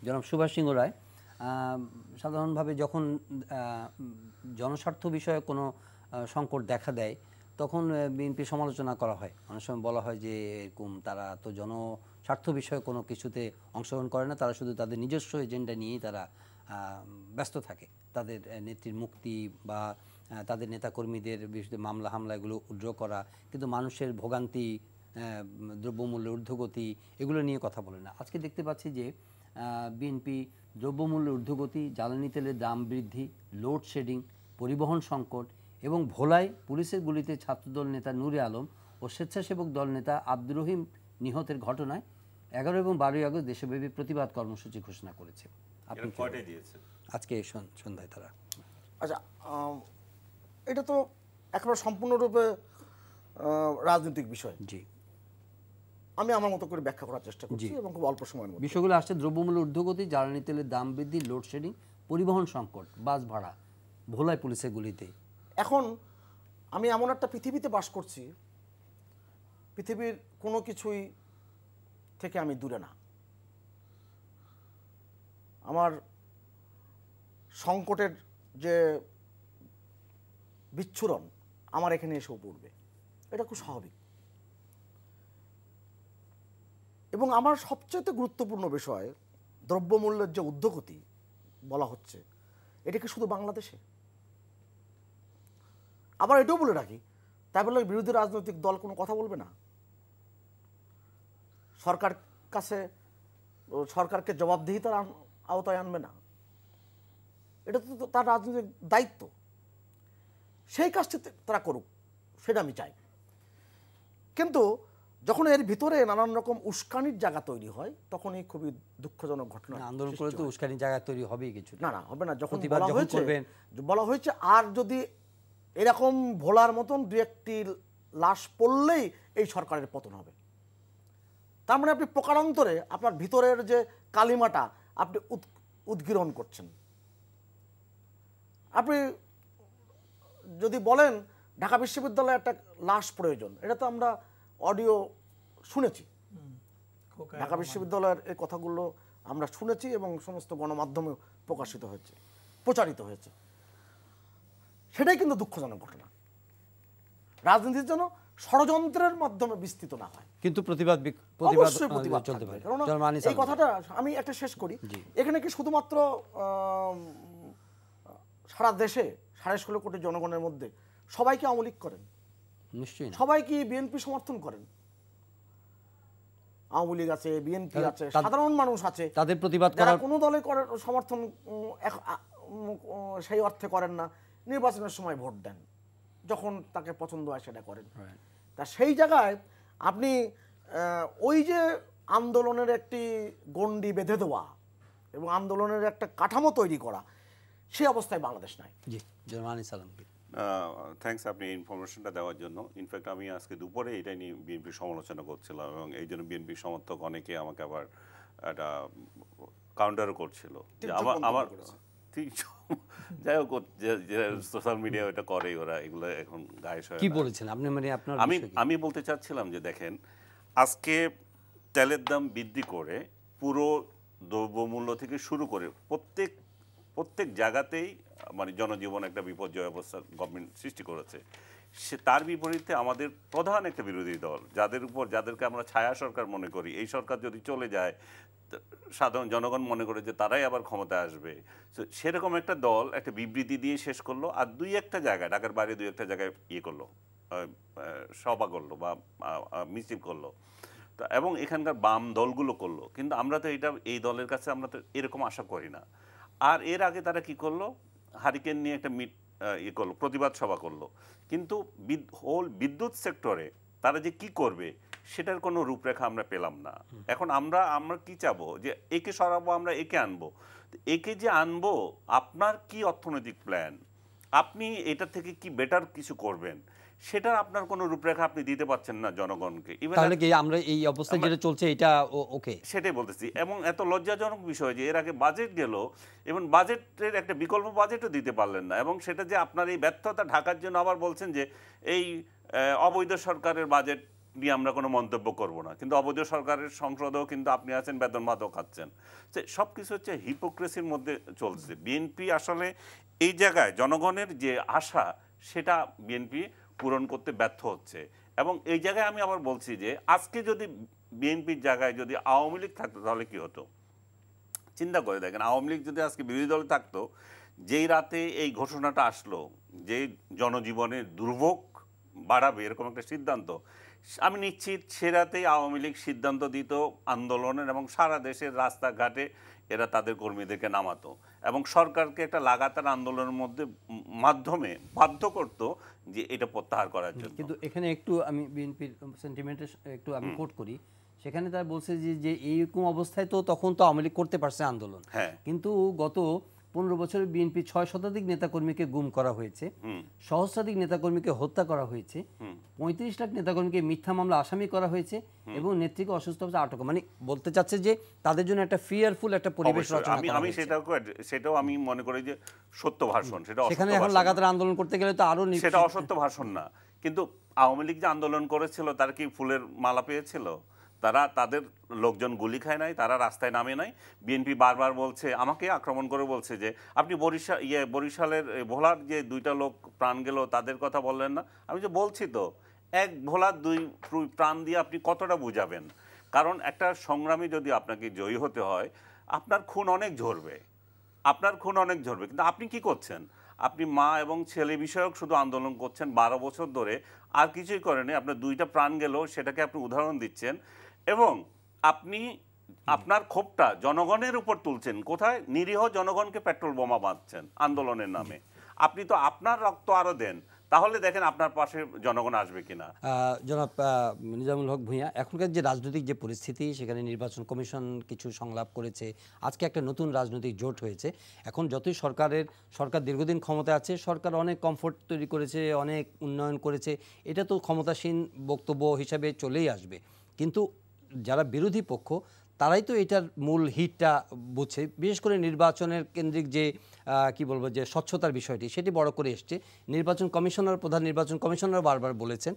A: জনাব সুভাষ সিংহ রায় সাধারণভাবে যখন জনস্বার্থ বিষয়ে কোনো সংকট দেখা দেয় তখন বিএনপি সমালোচনা করা হয় অনেক সময় বলা হয় যে এরকম তারা তো জনস্বার্থ বিষয়ে কোনো কিছুতে অংশগ্রহণ করে না তারা শুধু তাদের নিজস্ব এজেন্ডা নিয়েই তারা ব্যস্ত থাকে তাদের নেত্রীর মুক্তি বা তাদের নেতাকর্মীদের বিরুদ্ধে মামলা হামলা এগুলো উড্র করা কিন্তু মানুষের ভোগান্তি দ্রব্যমূল্যের ঊর্ধ্বগতি এগুলো নিয়ে কথা বলে না আজকে দেখতে পাচ্ছি যে বিএনপি দ্রব্যমূল্যের ঊর্ধ্বগতি জ্বালানি তেলের দাম বৃদ্ধি লোডশেডিং পরিবহন সংকট এবং ভোলায় পুলিশের গুলিতে ছাত্রদল নেতা নূরে আলম ও স্বেচ্ছাসেবক দল নেতা আব্দুর রহিম নিহতের ঘটনায় এগারো এবং বারোই আগস্ট দেশব্যাপী প্রতিবাদ কর্মসূচি ঘোষণা করেছে আপনি আজকে এই সন্ধ্যায় তারা
D: আচ্ছা এটা তো এখনো সম্পূর্ণরূপে রাজনৈতিক বিষয় জি আমি আমার মতো করে ব্যাখ্যা করার চেষ্টা করছি এবং খুব অল্প সময়ের মধ্যে
A: বিষয়গুলো আসছে দ্রব্যমূল্য ঊর্ধ্বগতি জ্বালানি তেলের দাম বৃদ্ধি লোডশেডিং পরিবহন সংকট বাস ভাড়া ভোলায় পুলিশের গুলিতে
D: এখন আমি এমন একটা পৃথিবীতে বাস করছি পৃথিবীর কোনো কিছুই থেকে আমি দূরে না আমার সংকটের যে বিচ্ছুরণ আমার এখানে এসেও পড়বে এটা খুব স্বাভাবিক এবং আমার সবচেয়ে গুরুত্বপূর্ণ বিষয় দ্রব্যমূল্যের যে উদ্যোগতি বলা হচ্ছে এটা কি শুধু বাংলাদেশে আবার এটাও বলে রাখি তাই বলে বিরোধী রাজনৈতিক দল কোনো কথা বলবে না সরকার কাছে সরকারকে জবাবদিহিতার আওতায় আনবে না এটা তো তার রাজনৈতিক দায়িত্ব সেই কাজটি তারা করুক সেটা আমি চাই কিন্তু যখন এর ভিতরে নানান রকম উস্কানির জায়গা তৈরি হয় তখনই খুবই দুঃখজনক ঘটনা আন্দোলন করে তো উস্কানির জায়গা তৈরি হবেই কিছু না না হবে না যখন বলা হয়েছে বলা হয়েছে আর যদি এরকম ভোলার মতন দু একটি লাশ পড়লেই এই সরকারের পতন হবে তার মানে আপনি প্রকারান্তরে আপনার ভিতরের যে কালিমাটা আপনি উদ্গীরণ করছেন আপনি যদি বলেন ঢাকা বিশ্ববিদ্যালয়ে একটা লাশ প্রয়োজন এটা তো আমরা অডিও শুনেছি ঢাকা বিশ্ববিদ্যালয়ের এই কথাগুলো আমরা শুনেছি এবং সমস্ত গণমাধ্যমে প্রকাশিত হয়েছে প্রচারিত হয়েছে সেটাই কিন্তু দুঃখজনক ঘটনা রাজনীতির জন্য ষড়যন্ত্রের মাধ্যমে বিস্তৃত না হয়
A: কিন্তু প্রতিবাদ অবশ্যই প্রতিবাদ চলতে পারে এই কথাটা
D: আমি একটা শেষ করি এখানে কি শুধুমাত্র সারা দেশে সাড়ে ষোলো কোটি জনগণের মধ্যে সবাইকে আমলিক করেন নিশ্চয়ই সবাই কি বিএনপি সমর্থন করেন আওয়ামী লীগ আছে বিএনপি আছে সাধারণ মানুষ আছে তাদের প্রতিবাদ করার কোনো দলে সমর্থন সেই অর্থে করেন না নির্বাচনের সময় ভোট দেন যখন তাকে পছন্দ হয় সেটা করেন তা সেই জায়গায় আপনি ওই যে আন্দোলনের একটি গণ্ডি বেঁধে দেওয়া এবং আন্দোলনের একটা কাঠামো তৈরি করা সে অবস্থায় বাংলাদেশ নাই
A: জি জনমানি
B: সালামগীর থ্যাংকস আপনি ইনফরমেশনটা দেওয়ার জন্য ইনফ্যাক্ট আমি আজকে দুপুরে এটা নিয়ে বিএনপি সমালোচনা করছিলাম এবং এই জন্য বিএনপি সমর্থক অনেকে আমাকে আবার একটা কাউন্টারও করছিল আমার আমার যাই হোক সোশ্যাল মিডিয়া ওটা করে ওরা এগুলো এখন গায়ে হয় কি বলেছেন
A: আপনি মানে আপনার আমি
B: আমি বলতে চাচ্ছিলাম যে দেখেন আজকে তেলের দাম বৃদ্ধি করে পুরো দ্রব্যমূল্য থেকে শুরু করে প্রত্যেক প্রত্যেক জায়গাতেই মানে জনজীবন একটা বিপর্যয় অবস্থা গভর্নমেন্ট সৃষ্টি করেছে সে তার বিপরীতে আমাদের প্রধান একটা বিরোধী দল যাদের উপর যাদেরকে আমরা ছায়া সরকার মনে করি এই সরকার যদি চলে যায় সাধারণ জনগণ মনে করে যে তারাই আবার ক্ষমতায় আসবে তো সেরকম একটা দল একটা বিবৃতি দিয়ে শেষ করলো আর দুই একটা জায়গায় ঢাকার বাইরে দুই একটা জায়গায় ইয়ে করলো সভা করলো বা মিছিল করলো এবং এখানকার বাম দলগুলো করলো কিন্তু আমরা তো এটা এই দলের কাছে আমরা তো এরকম আশা করি না আর এর আগে তারা কি করলো হারিকেন নিয়ে একটা মিট ইয়ে করলো প্রতিবাদ সভা করলো কিন্তু হোল বিদ্যুৎ সেক্টরে তারা যে কি করবে সেটার কোনো রূপরেখা আমরা পেলাম না এখন আমরা আমরা কি চাবো যে একে সরাবো আমরা একে আনবো একে যে আনবো আপনার কি অর্থনৈতিক প্ল্যান আপনি এটা থেকে কি বেটার কিছু করবেন সেটার আপনার কোনো রূপরেখা আপনি দিতে পারছেন না জনগণকে
A: আমরা এই অবস্থায় যেটা চলছে এটা ওকে
B: সেটাই বলতেছি এবং এত লজ্জাজনক বিষয় যে এর আগে বাজেট গেল এবং বাজেটের একটা বিকল্প বাজেটও দিতে পারলেন না এবং সেটা যে আপনার এই ব্যর্থতা ঢাকার জন্য আবার বলছেন যে এই অবৈধ সরকারের বাজেট নিয়ে আমরা কোনো মন্তব্য করব না কিন্তু অবৈধ সরকারের সংসদেও কিন্তু আপনি আছেন বেতন মাতও খাচ্ছেন সে সব কিছু হচ্ছে হিপোক্রেসির মধ্যে চলছে বিএনপি আসলে এই জায়গায় জনগণের যে আশা সেটা বিএনপি পূরণ করতে ব্যর্থ হচ্ছে এবং এই জায়গায় আমি আবার বলছি যে আজকে যদি বিএনপির জায়গায় যদি আওয়ামী লীগ থাকতো তাহলে কী হতো চিন্তা করে দেখেন আওয়ামী লীগ যদি আজকে বিরোধী দলে থাকতো যেই রাতে এই ঘোষণাটা আসলো যে জনজীবনের দুর্ভোগ বাড়াবে এরকম একটা সিদ্ধান্ত আমি নিশ্চিত সে রাতেই আওয়ামী লীগ সিদ্ধান্ত দিত আন্দোলনের এবং সারা দেশের রাস্তাঘাটে এরা তাদের কর্মীদেরকে নামাতো এবং সরকারকে একটা লাগাতার আন্দোলনের মধ্যে মাধ্যমে বাধ্য করত যে এটা প্রত্যাহার করার জন্য
A: কিন্তু এখানে একটু আমি বিএনপির সেন্টিমেন্টের একটু আমি কোট করি সেখানে তারা বলছে যে এইরকম অবস্থায় তো তখন তো আওয়ামী করতে পারছে আন্দোলন হ্যাঁ কিন্তু গত পনেরো বছরে বিএনপি ছয় শতাধিক নেতাকর্মীকে গুম করা হয়েছে সহস্রাধিক নেতাকর্মীকে হত্যা করা হয়েছে পঁয়ত্রিশ লাখ নেতাকর্মীকে মিথ্যা মামলা আসামি করা হয়েছে এবং নেত্রীকে অসুস্থ অবস্থা আটক মানে বলতে চাচ্ছে যে তাদের জন্য একটা ফিয়ারফুল একটা পরিবেশ রচনা আমি আমি
B: সেটাও সেটাও আমি মনে করি যে সত্য ভাষণ সেটা সেখানে এখন লাগাতার আন্দোলন করতে গেলে তো আরো সেটা অসত্য ভাষণ না কিন্তু আওয়ামী লীগ যে আন্দোলন করেছিল তার কি ফুলের মালা পেয়েছিল তারা তাদের লোকজন গুলি খায় নাই তারা রাস্তায় নামে নাই বিএনপি বারবার বলছে আমাকে আক্রমণ করে বলছে যে আপনি বরিশাল ইয়ে বরিশালের ভোলার যে দুইটা লোক প্রাণ গেল তাদের কথা বললেন না আমি যে বলছি তো এক ভোলার দুই প্রাণ দিয়ে আপনি কতটা বুঝাবেন কারণ একটা সংগ্রামী যদি আপনাকে জয়ী হতে হয় আপনার খুন অনেক ঝরবে আপনার খুন অনেক ঝরবে কিন্তু আপনি কি করছেন আপনি মা এবং ছেলে বিষয়ক শুধু আন্দোলন করছেন বারো বছর ধরে আর কিছুই করেনি আপনার দুইটা প্রাণ গেল সেটাকে আপনি উদাহরণ দিচ্ছেন এবং আপনি আপনার ক্ষোভটা জনগণের উপর তুলছেন কোথায় নিরীহ জনগণকে পেট্রোল বোমা বাঁধছেন আন্দোলনের নামে আপনি তো আপনার রক্ত আরও দেন তাহলে দেখেন আপনার পাশে জনগণ আসবে কিনা
A: জনাব নিজামুল হক ভূঁইয়া এখনকার যে রাজনৈতিক যে পরিস্থিতি সেখানে নির্বাচন কমিশন কিছু সংলাপ করেছে আজকে একটা নতুন রাজনৈতিক জোট হয়েছে এখন যতই সরকারের সরকার দীর্ঘদিন ক্ষমতা আছে সরকার অনেক কমফোর্ট তৈরি করেছে অনেক উন্নয়ন করেছে এটা তো ক্ষমতাসীন বক্তব্য হিসাবে চলেই আসবে কিন্তু যারা বিরোধী পক্ষ তারাই তো এটার মূল হিটটা বুঝছে বিশেষ করে নির্বাচনের কেন্দ্রিক যে কি বলবো যে স্বচ্ছতার বিষয়টি সেটি বড় করে এসছে নির্বাচন কমিশনার প্রধান নির্বাচন কমিশনার বারবার বলেছেন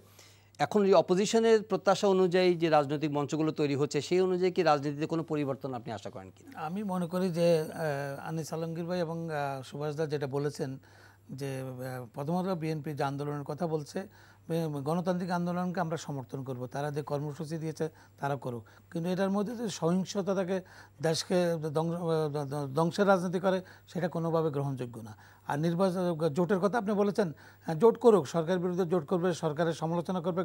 A: এখন যে অপোজিশনের প্রত্যাশা অনুযায়ী যে রাজনৈতিক মঞ্চগুলো তৈরি হচ্ছে সেই অনুযায়ী কি রাজনীতিতে কোনো পরিবর্তন আপনি আশা করেন কি
C: আমি মনে করি যে আনিস আলমগীর ভাই এবং সুভাষ দাস যেটা বলেছেন যে প্রথমত বিএনপি যে আন্দোলনের কথা বলছে গণতান্ত্রিক আন্দোলনকে আমরা সমর্থন করব তারা যে কর্মসূচি দিয়েছে তারা করুক কিন্তু এটার মধ্যে যে সহিংসতাকে দেশকে ধ্বংসের রাজনীতি করে সেটা কোনোভাবে গ্রহণযোগ্য না আর নির্বাচন জোটের কথা আপনি বলেছেন হ্যাঁ, জোট করুক সরকারের বিরুদ্ধে জোট করবে সরকারের সমালোচনা করবে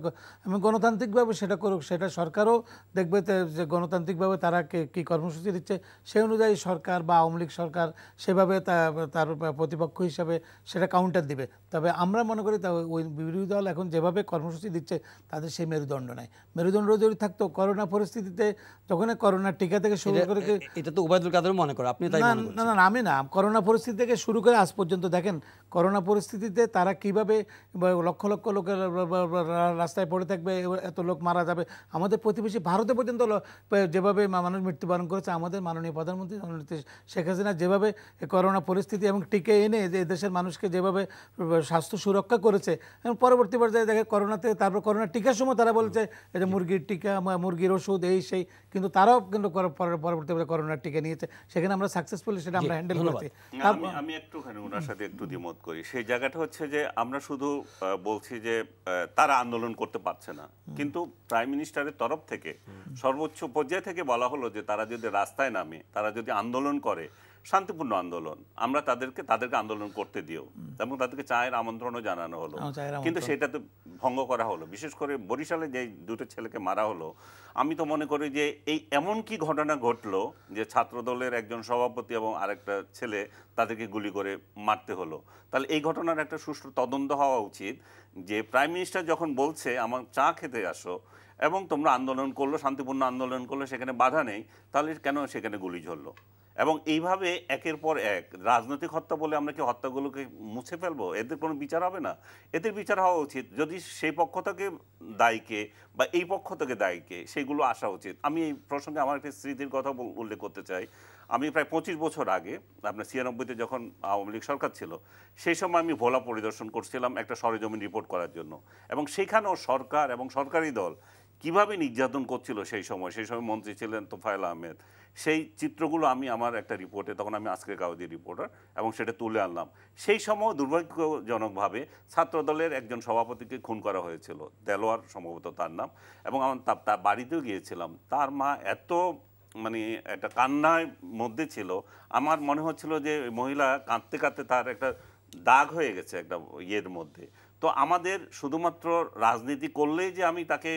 C: আমি গণতান্ত্রিকভাবে সেটা করুক সেটা সরকারও দেখবে যে গণতান্ত্রিকভাবে তারা কে কী কর্মসূচি দিচ্ছে সে অনুযায়ী সরকার বা আওয়ামী লীগ সরকার সেভাবে তার প্রতিপক্ষ হিসাবে সেটা কাউন্টার দিবে তবে আমরা মনে করি তা ওই বিরোধী দল এখন যেভাবে কর্মসূচি দিচ্ছে তাদের সেই মেরুদণ্ড নাই মেরুদণ্ড যদি থাকতো করোনা পরিস্থিতিতে তখন করোনা টিকা থেকে শুরু করে
A: এটা তো উবায়দুল কাদের মনে করো আপনি তাই না
C: না আমি না করোনা পরিস্থিতি থেকে শুরু করে আজ পর্যন্ত দেখেন করোনা পরিস্থিতিতে তারা কিভাবে লক্ষ লক্ষ লোকের রাস্তায় পড়ে থাকবে এত লোক মারা যাবে আমাদের প্রতিবেশী ভারতে পর্যন্ত যেভাবে মানুষ মৃত্যুবরণ করেছে আমাদের মাননীয় প্রধানমন্ত্রী শেখ হাসিনা যেভাবে করোনা পরিস্থিতি এবং টিকে এনে যে দেশের মানুষকে যেভাবে স্বাস্থ্য সুরক্ষা করেছে এবং পরবর্তী পর্যায়ে দেখে করোনাতে তারপর করোনা টিকার সময় তারা বলছে যে মুরগির টিকা মুরগির ওষুধ এই সেই কিন্তু তারাও কিন্তু পরবর্তীতে করোনার টিকা নিয়েছে সেখানে আমরা সাকসেসফুলি সেটা আমরা হ্যান্ডেল করছি
B: আমি একটুখানি ওনার সাথে একটু দ্বিমত করি সেই জায়গাটা হচ্ছে যে আমরা শুধু বলছি যে তারা আন্দোলন করতে পারছে না কিন্তু প্রাইম মিনিস্টারের তরফ থেকে সর্বোচ্চ পর্যায়ে থেকে বলা হলো যে তারা যদি রাস্তায় নামে তারা যদি আন্দোলন করে শান্তিপূর্ণ আন্দোলন আমরা তাদেরকে তাদেরকে আন্দোলন করতে দিও এবং তাদেরকে চায়ের আমন্ত্রণও জানানো হলো কিন্তু সেটা তো ভঙ্গ করা হলো বিশেষ করে বরিশালে যে দুটো ছেলেকে মারা হলো আমি তো মনে করি যে এই এমন কি ঘটনা ঘটলো যে ছাত্রদলের একজন সভাপতি এবং আরেকটা ছেলে তাদেরকে গুলি করে মারতে হলো তাহলে এই ঘটনার একটা সুষ্ঠু তদন্ত হওয়া উচিত যে প্রাইম মিনিস্টার যখন বলছে আমার চা খেতে আসো এবং তোমরা আন্দোলন করলো শান্তিপূর্ণ আন্দোলন করলো সেখানে বাধা নেই তাহলে কেন সেখানে গুলি ঝরলো এবং এইভাবে একের পর এক রাজনৈতিক হত্যা বলে আমরা কি হত্যাগুলোকে মুছে ফেলবো এদের কোনো বিচার হবে না এদের বিচার হওয়া উচিত যদি সেই পক্ষ থেকে দায়ীকে বা এই পক্ষ থেকে দায়ীকে সেগুলো আসা উচিত আমি এই প্রসঙ্গে আমার একটি স্মৃতির কথা উল্লেখ করতে চাই আমি প্রায় পঁচিশ বছর আগে আপনার ছিয়ানব্বইতে যখন আওয়ামী লীগ সরকার ছিল সেই সময় আমি ভোলা পরিদর্শন করছিলাম একটা সরেজমিন রিপোর্ট করার জন্য এবং সেখানেও সরকার এবং সরকারি দল কিভাবে নির্যাতন করছিল সেই সময় সেই সময় মন্ত্রী ছিলেন তোফায়েল আহমেদ সেই চিত্রগুলো আমি আমার একটা রিপোর্টে তখন আমি আজকের কাগজের রিপোর্টার এবং সেটা তুলে আনলাম সেই সময় দুর্ভাগ্যজনকভাবে ছাত্রদলের একজন সভাপতিকে খুন করা হয়েছিল দেলোয়ার সম্ভবত তার নাম এবং আমার তার বাড়িতেও গিয়েছিলাম তার মা এত মানে একটা কান্নার মধ্যে ছিল আমার মনে হচ্ছিল যে মহিলা কাঁদতে কাঁদতে তার একটা দাগ হয়ে গেছে একটা ইয়ের মধ্যে তো আমাদের শুধুমাত্র রাজনীতি করলেই যে আমি তাকে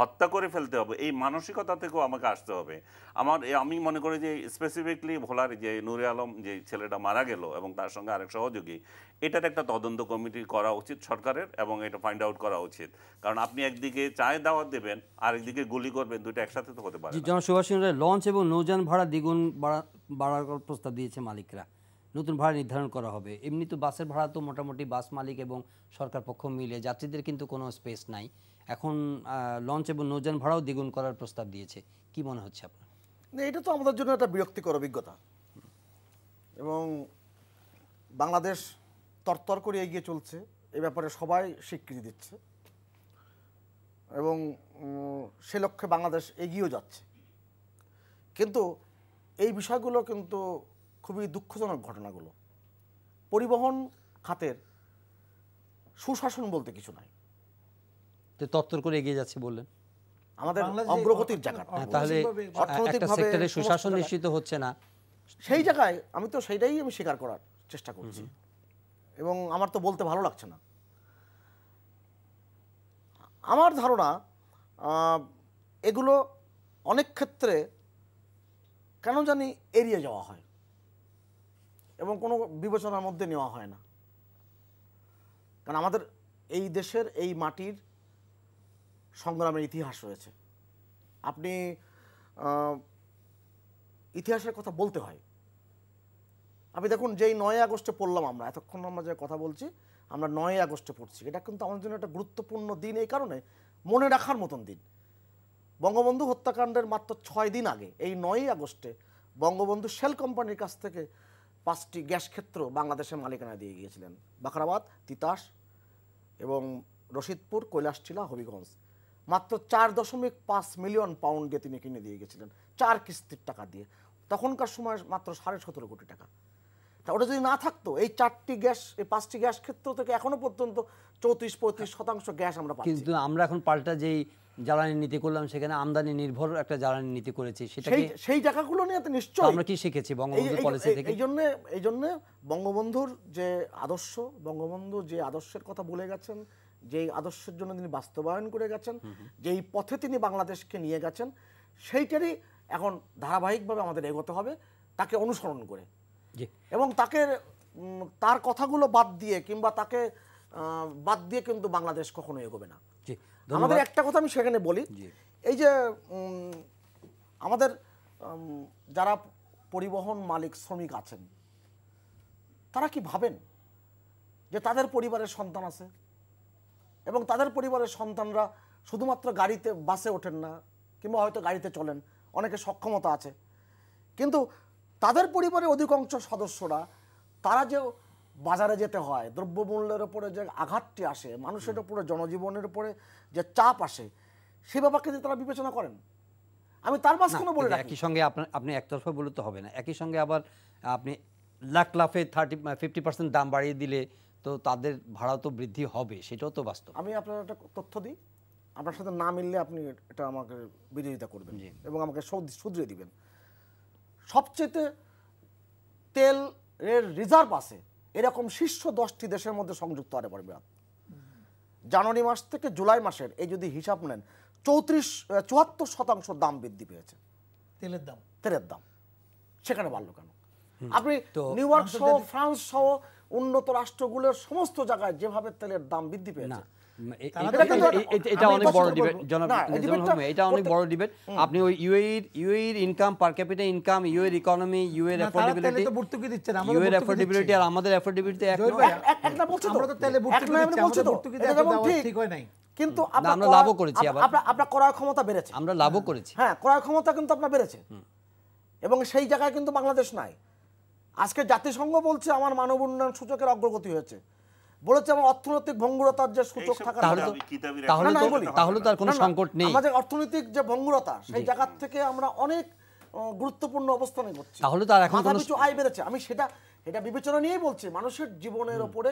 B: হত্যা করে ফেলতে হবে এই মানসিকতা থেকেও আমাকে আসতে হবে আমার আমি মনে করি যে স্পেসিফিকলি ভোলার যে নুরে আলম যে ছেলেটা মারা গেল এবং তার সঙ্গে আরেক সহযোগী এটার একটা তদন্ত কমিটি করা উচিত সরকারের এবং এটা ফাইন্ড আউট করা উচিত কারণ আপনি একদিকে চায় দাওয়াত দেবেন আরেকদিকে গুলি করবেন দুটো একসাথে তো হতে পারে জনসুভাষিন
A: লঞ্চ এবং নৌযান ভাড়া দ্বিগুণ বাড়ার প্রস্তাব দিয়েছে মালিকরা নতুন ভাড়া নির্ধারণ করা হবে এমনি তো বাসের ভাড়া তো মোটামুটি বাস মালিক এবং সরকার পক্ষ মিলে যাত্রীদের কিন্তু কোনো স্পেস নাই এখন লঞ্চ এবং নৌযান ভাড়াও দ্বিগুণ করার প্রস্তাব দিয়েছে কি মনে হচ্ছে
D: আপনার এটা তো আমাদের জন্য একটা বিরক্তিকর অভিজ্ঞতা এবং বাংলাদেশ তরতর করে এগিয়ে চলছে এ ব্যাপারে সবাই স্বীকৃতি দিচ্ছে এবং সে লক্ষ্যে বাংলাদেশ এগিয়েও যাচ্ছে কিন্তু এই বিষয়গুলো কিন্তু খুবই দুঃখজনক ঘটনাগুলো পরিবহন খাতের সুশাসন বলতে কিছু নাই তত্তর করে এগিয়ে যাচ্ছে বললেন আমাদের অগ্রগতির জায়গা হ্যাঁ, তাহলে একটা সেক্টরে সুশাসন নিশ্চিত হচ্ছে না সেই জায়গায় আমি তো সেইটাই আমি স্বীকার করার চেষ্টা করছি এবং আমার তো বলতে ভালো লাগছে না আমার ধারণা এগুলো অনেক ক্ষেত্রে কেন জানি এড়িয়ে যাওয়া হয় এবং কোনো বিবেচনার মধ্যে নেওয়া হয় না কারণ আমাদের এই দেশের এই মাটির সংগ্রামের ইতিহাস রয়েছে আপনি ইতিহাসের কথা বলতে হয় আমি দেখুন যেই নয় আগস্টে পড়লাম আমরা এতক্ষণ আমরা যে কথা বলছি আমরা নয় আগস্টে পড়ছি এটা কিন্তু আমাদের জন্য একটা গুরুত্বপূর্ণ দিন এই কারণে মনে রাখার মতন দিন বঙ্গবন্ধু হত্যাকাণ্ডের মাত্র ছয় দিন আগে এই নয়ই আগস্টে বঙ্গবন্ধু শেল কোম্পানির কাছ থেকে পাঁচটি গ্যাস ক্ষেত্র বাংলাদেশের মালিকানা দিয়ে গিয়েছিলেন বাখরাবাদ তিতাস এবং রশিদপুর কৈলাসটিলা হবিগঞ্জ মাত্র চার দশমিক পাঁচ মিলিয়ন পাউন্ডে তিনি কিনে দিয়ে গেছিলেন চার কিস্তির টাকা দিয়ে তখনকার সময় মাত্র সাড়ে সতেরো কোটি টাকা তা ওটা যদি না থাকতো এই চারটি গ্যাস এই পাঁচটি গ্যাস ক্ষেত্র থেকে এখনো পর্যন্ত চৌত্রিশ পঁয়ত্রিশ শতাংশ গ্যাস আমরা কিন্তু
A: আমরা এখন পাল্টা যেই জ্বালানি নীতি করলাম সেখানে আমদানি নির্ভর একটা জ্বালানি নীতি করেছি সেটা সেই
D: টাকাগুলো নিয়ে তো নিশ্চয় আমরা কি
A: শিখেছি বঙ্গবন্ধু পলিসি থেকে এই
D: জন্য এই জন্য বঙ্গবন্ধুর যে আদর্শ বঙ্গবন্ধু যে আদর্শের কথা বলে গেছেন যেই আদর্শের জন্য তিনি বাস্তবায়ন করে গেছেন যেই পথে তিনি বাংলাদেশকে নিয়ে গেছেন সেইটারই এখন ধারাবাহিকভাবে আমাদের এগোতে হবে তাকে অনুসরণ করে এবং তাকে তার কথাগুলো বাদ দিয়ে কিংবা তাকে বাদ দিয়ে কিন্তু বাংলাদেশ কখনো এগোবে না আমাদের একটা কথা আমি সেখানে বলি এই যে আমাদের যারা পরিবহন মালিক শ্রমিক আছেন তারা কি ভাবেন যে তাদের পরিবারের সন্তান আছে এবং তাদের পরিবারের সন্তানরা শুধুমাত্র গাড়িতে বাসে ওঠেন না কিংবা হয়তো গাড়িতে চলেন অনেকে সক্ষমতা আছে কিন্তু তাদের পরিবারের অধিকাংশ সদস্যরা তারা যে বাজারে যেতে হয় দ্রব্যমূল্যের ওপরে যে আঘাতটি আসে মানুষের ওপরে জনজীবনের উপরে যে চাপ আসে সে ব্যাপারকে যদি তারা বিবেচনা করেন আমি তার মাঝখানে বলে রাখি একই সঙ্গে
A: আপনার আপনি একতরফা বলে তো হবে না একই সঙ্গে আবার আপনি লাখ লাফে থার্টি ফিফটি পার্সেন্ট দাম বাড়িয়ে দিলে তো তাদের ভাড়া
D: তো বৃদ্ধি হবে সেটাও তো বাস্তব আমি আপনার একটা তথ্য দিই আপনার সাথে না মিললে আপনি এটা আমাকে বিরোধিতা করবেন এবং আমাকে শুধরে দিবেন সবচেয়ে তেল এর রিজার্ভ আছে এরকম শীর্ষ দশটি দেশের মধ্যে সংযুক্ত আরব বিরাট জানুয়ারি মাস থেকে জুলাই মাসের এই যদি হিসাব নেন চৌত্রিশ চুয়াত্তর শতাংশ দাম বৃদ্ধি পেয়েছে তেলের দাম তেলের দাম সেখানে বাড়লো কেন আপনি নিউ ইয়র্ক সহ ফ্রান্স সহ উন্নত রাষ্ট্রগুলোর সমস্ত জায়গায় যেভাবে তেলের দাম বৃদ্ধি পেয়েছে এটা অনেক বড় ডিবেট এটা অনেক বড় ডিবেট আপনি
A: ওই ইনকাম পার ইনকাম ইউএর ইকোনমি ইউএর অ্যাফোর্ডেবিলিটি
D: ভর্তুকি ইউএর অ্যাফোর্ডেবিলিটি
A: আর আমাদের অ্যাফোর্ডেবিলিটি এক
D: একটা বলছো আমরা তো তেলে ভর্তুকি দিচ্ছি মানে ভর্তুকি দেওয়া ঠিক হয় নাই কিন্তু আমরা লাভও করেছি আবার আপনার করার ক্ষমতা বেড়েছে আমরা লাভও করেছি হ্যাঁ ক্রয় ক্ষমতা কিন্তু আপনার বেড়েছে এবং সেই জায়গায় কিন্তু বাংলাদেশ নাই আজকে জাতিসংঘ বলছে আমার মানব উন্নয়ন সূচকের অগ্রগতি হয়েছে বলেছে আমার অর্থনৈতিক ভঙ্গুরতার যে সূচক থাকার তাহলে কোনো সংকট নেই আমাদের অর্থনৈতিক যে ভঙ্গুরতা সেই জায়গার থেকে আমরা অনেক গুরুত্বপূর্ণ অবস্থানে করছি তাহলে তার এখন কিছু আয় বেড়েছে আমি সেটা এটা বিবেচনা নিয়েই বলছি মানুষের জীবনের ওপরে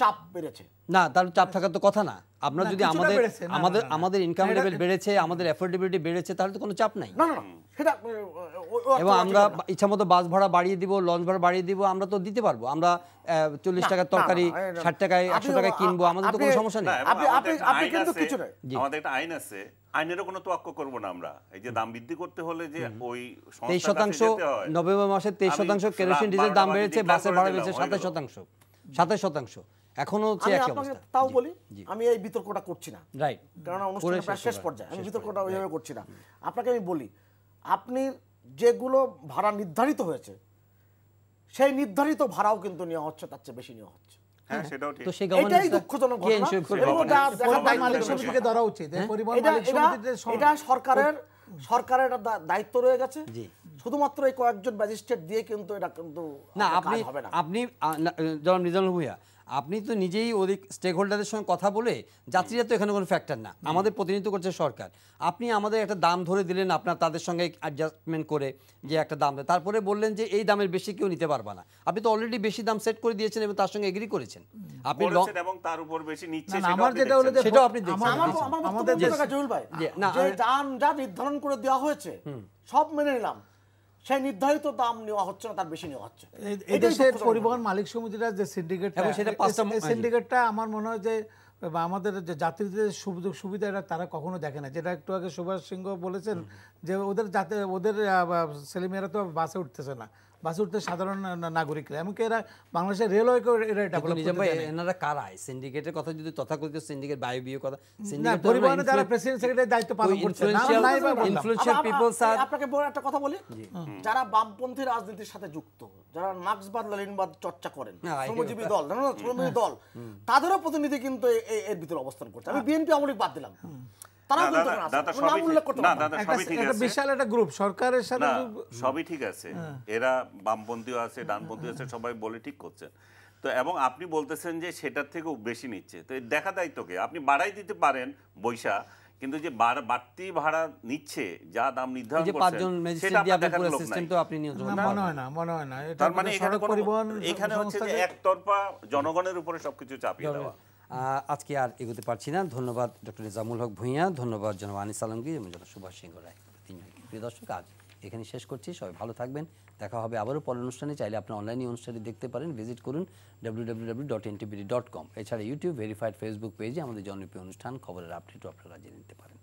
D: চাপ বেড়েছে
A: না তার চাপ থাকার তো কথা না আপনার যদি আমাদের আমাদের আমাদের ইনকাম লেভেল বেড়েছে আমাদের অ্যাফোর্ডেবিলিটি বেড়েছে তাহলে তো কোনো চাপ নাই না না
B: সেটা
D: এবং আমরা
A: ইচ্ছা মতো বাস ভাড়া বাড়িয়ে দিব লঞ্চ ভাড়া বাড়িয়ে দিব আমরা তো দিতে পারবো আমরা চল্লিশ টাকার তরকারি ষাট টাকায় একশো টাকায় কিনবো আমাদের তো কোনো সমস্যা নেই আপনি
B: কিন্তু কিছু আমাদের একটা আইন আছে আইনেরও কোনো তোয়াক্ক করব না আমরা এই যে দাম বৃদ্ধি করতে হলে যে ওই তেইশ শতাংশ
A: নভেম্বর মাসে তেইশ শতাংশ কেরোসিন ডিজেল দাম বেড়েছে বাসের ভাড়া বেড়েছে সাতাশ শতাংশ সাতাশ শতাংশ এখনো হচ্ছে একই অবস্থা
D: তাও বলি আমি এই বিতর্কটা করছি না রাইট কারণ অনুষ্ঠানের প্রায় শেষ পর্যায়ে আমি বিতর্কটা ওইভাবে করছি না আপনাকে আমি বলি আপনি যেগুলো ভাড়া নির্ধারিত হয়েছে সেই নির্ধারিত ভাড়াও কিন্তু নেওয়া হচ্ছে তার চেয়ে বেশি নেওয়া হচ্ছে
B: হ্যাঁ, হ্যাঁ।
D: সরকারের দায়িত্ব রয়ে গেছে শুধুমাত্র এই কয়েকজন ম্যাজিস্ট্রেট দিয়ে কিন্তু এটা কিন্তু না আপনি
A: আপনি জনাব নিজাম ভূয়া আপনি তো নিজেই ওই স্টেক হোল্ডারদের সঙ্গে কথা বলে যাত্রীরা তো এখানে কোনো ফ্যাক্টর না আমাদের প্রতিনিধিত্ব করছে সরকার আপনি আমাদের একটা দাম ধরে দিলেন আপনার তাদের সঙ্গে অ্যাডজাস্টমেন্ট করে যে একটা দাম তারপরে বললেন যে এই দামের বেশি কেউ নিতে পারবা না আপনি তো অলরেডি বেশি দাম সেট করে দিয়েছেন এবং তার সঙ্গে এগ্রি করেছেন আপনি
B: এবং তার উপর বেশি নিচ্ছে আমার যেটা হলো সেটাও আপনি আমাদের
D: যা নির্ধারণ করে দেওয়া হয়েছে সব মেনে নিলাম সেই নির্ধারিত দাম নেওয়া হচ্ছে না তার বেশি নেওয়া হচ্ছে এদেশের পরিবহন
C: মালিক সমিতিরা যে সিন্ডিকেট
D: সিন্ডিকেটটা হ্যাঁ, আমার
C: মনে হয় যে বা আমাদের যে যাত্রীদের সুযোগ সুবিধা এটা তারা কখনো দেখে না যেটা একটু আগে সুভাষ সিংহ বলেছেন যে ওদের যাতে ওদের ছেলেমেয়েরা তো বাসে উঠতেছে না বাসুরতে সাধারণ নাগরিকরা এমনকি এরা বাংলাদেশের রেলওয়েকেও এরা ডেভেলপ
A: এনারা কারা সিন্ডিকেটের কথা যদি তথাকথিত সিন্ডিকেট বায়বীয় কথা সিন্ডিকেট পরিবহনে যারা
C: প্রেসিডেন্ট সেক্রেটারি দায়িত্ব
A: পালন করছে না
D: ইনফ্লুয়েন্সিয়াল পিপলস আর আপনাকে বড় একটা কথা বলি যারা বামপন্থী রাজনীতির সাথে যুক্ত যারা মার্ক্সবাদ লেনিনবাদ চর্চা করেন শ্রমজীবী দল জানো না শ্রমজীবী দল তাদেরও প্রতিনিধি কিন্তু এর ভিতরে অবস্থান করছে আমি বিএনপি আমলিক বাদ দিলাম হ্যাঁ।
B: এরা আছে আছে সবাই বলে ঠিক এবং আপনি বলতেছেন যে সেটার থেকেও বেশি নিচ্ছে তো দেখা দায়িত্বকে আপনি বাড়াই দিতে পারেন বৈশা কিন্তু যে বাড়তি ভাড়া নিচ্ছে যা দাম নির্ধারণ
C: মনে হয় না তার মানে এখানে হচ্ছে
B: একতরফা জনগণের উপরে সবকিছু চাপিয়ে দেওয়া
A: আজকে আর এগোতে পারছি না ধন্যবাদ ডক্টর নিজামুল হক ভূঁইয়া ধন্যবাদ জনাব আনিস আলমগীর এবং জনাব সুভাষ সিংহ রায় তিনজনকে প্রিয় দর্শক আজ এখানে শেষ করছি সবাই ভালো থাকবেন দেখা হবে আবারও পরের অনুষ্ঠানে চাইলে আপনি অনলাইনে অনুষ্ঠানে দেখতে পারেন ভিজিট করুন ডাব্লিউ এছাড়া ইউটিউব ভেরিফাইড ফেসবুক পেজে আমাদের জনপ্রিয় অনুষ্ঠান খবরের আপডেটও আপনারা জেনে নিতে পারেন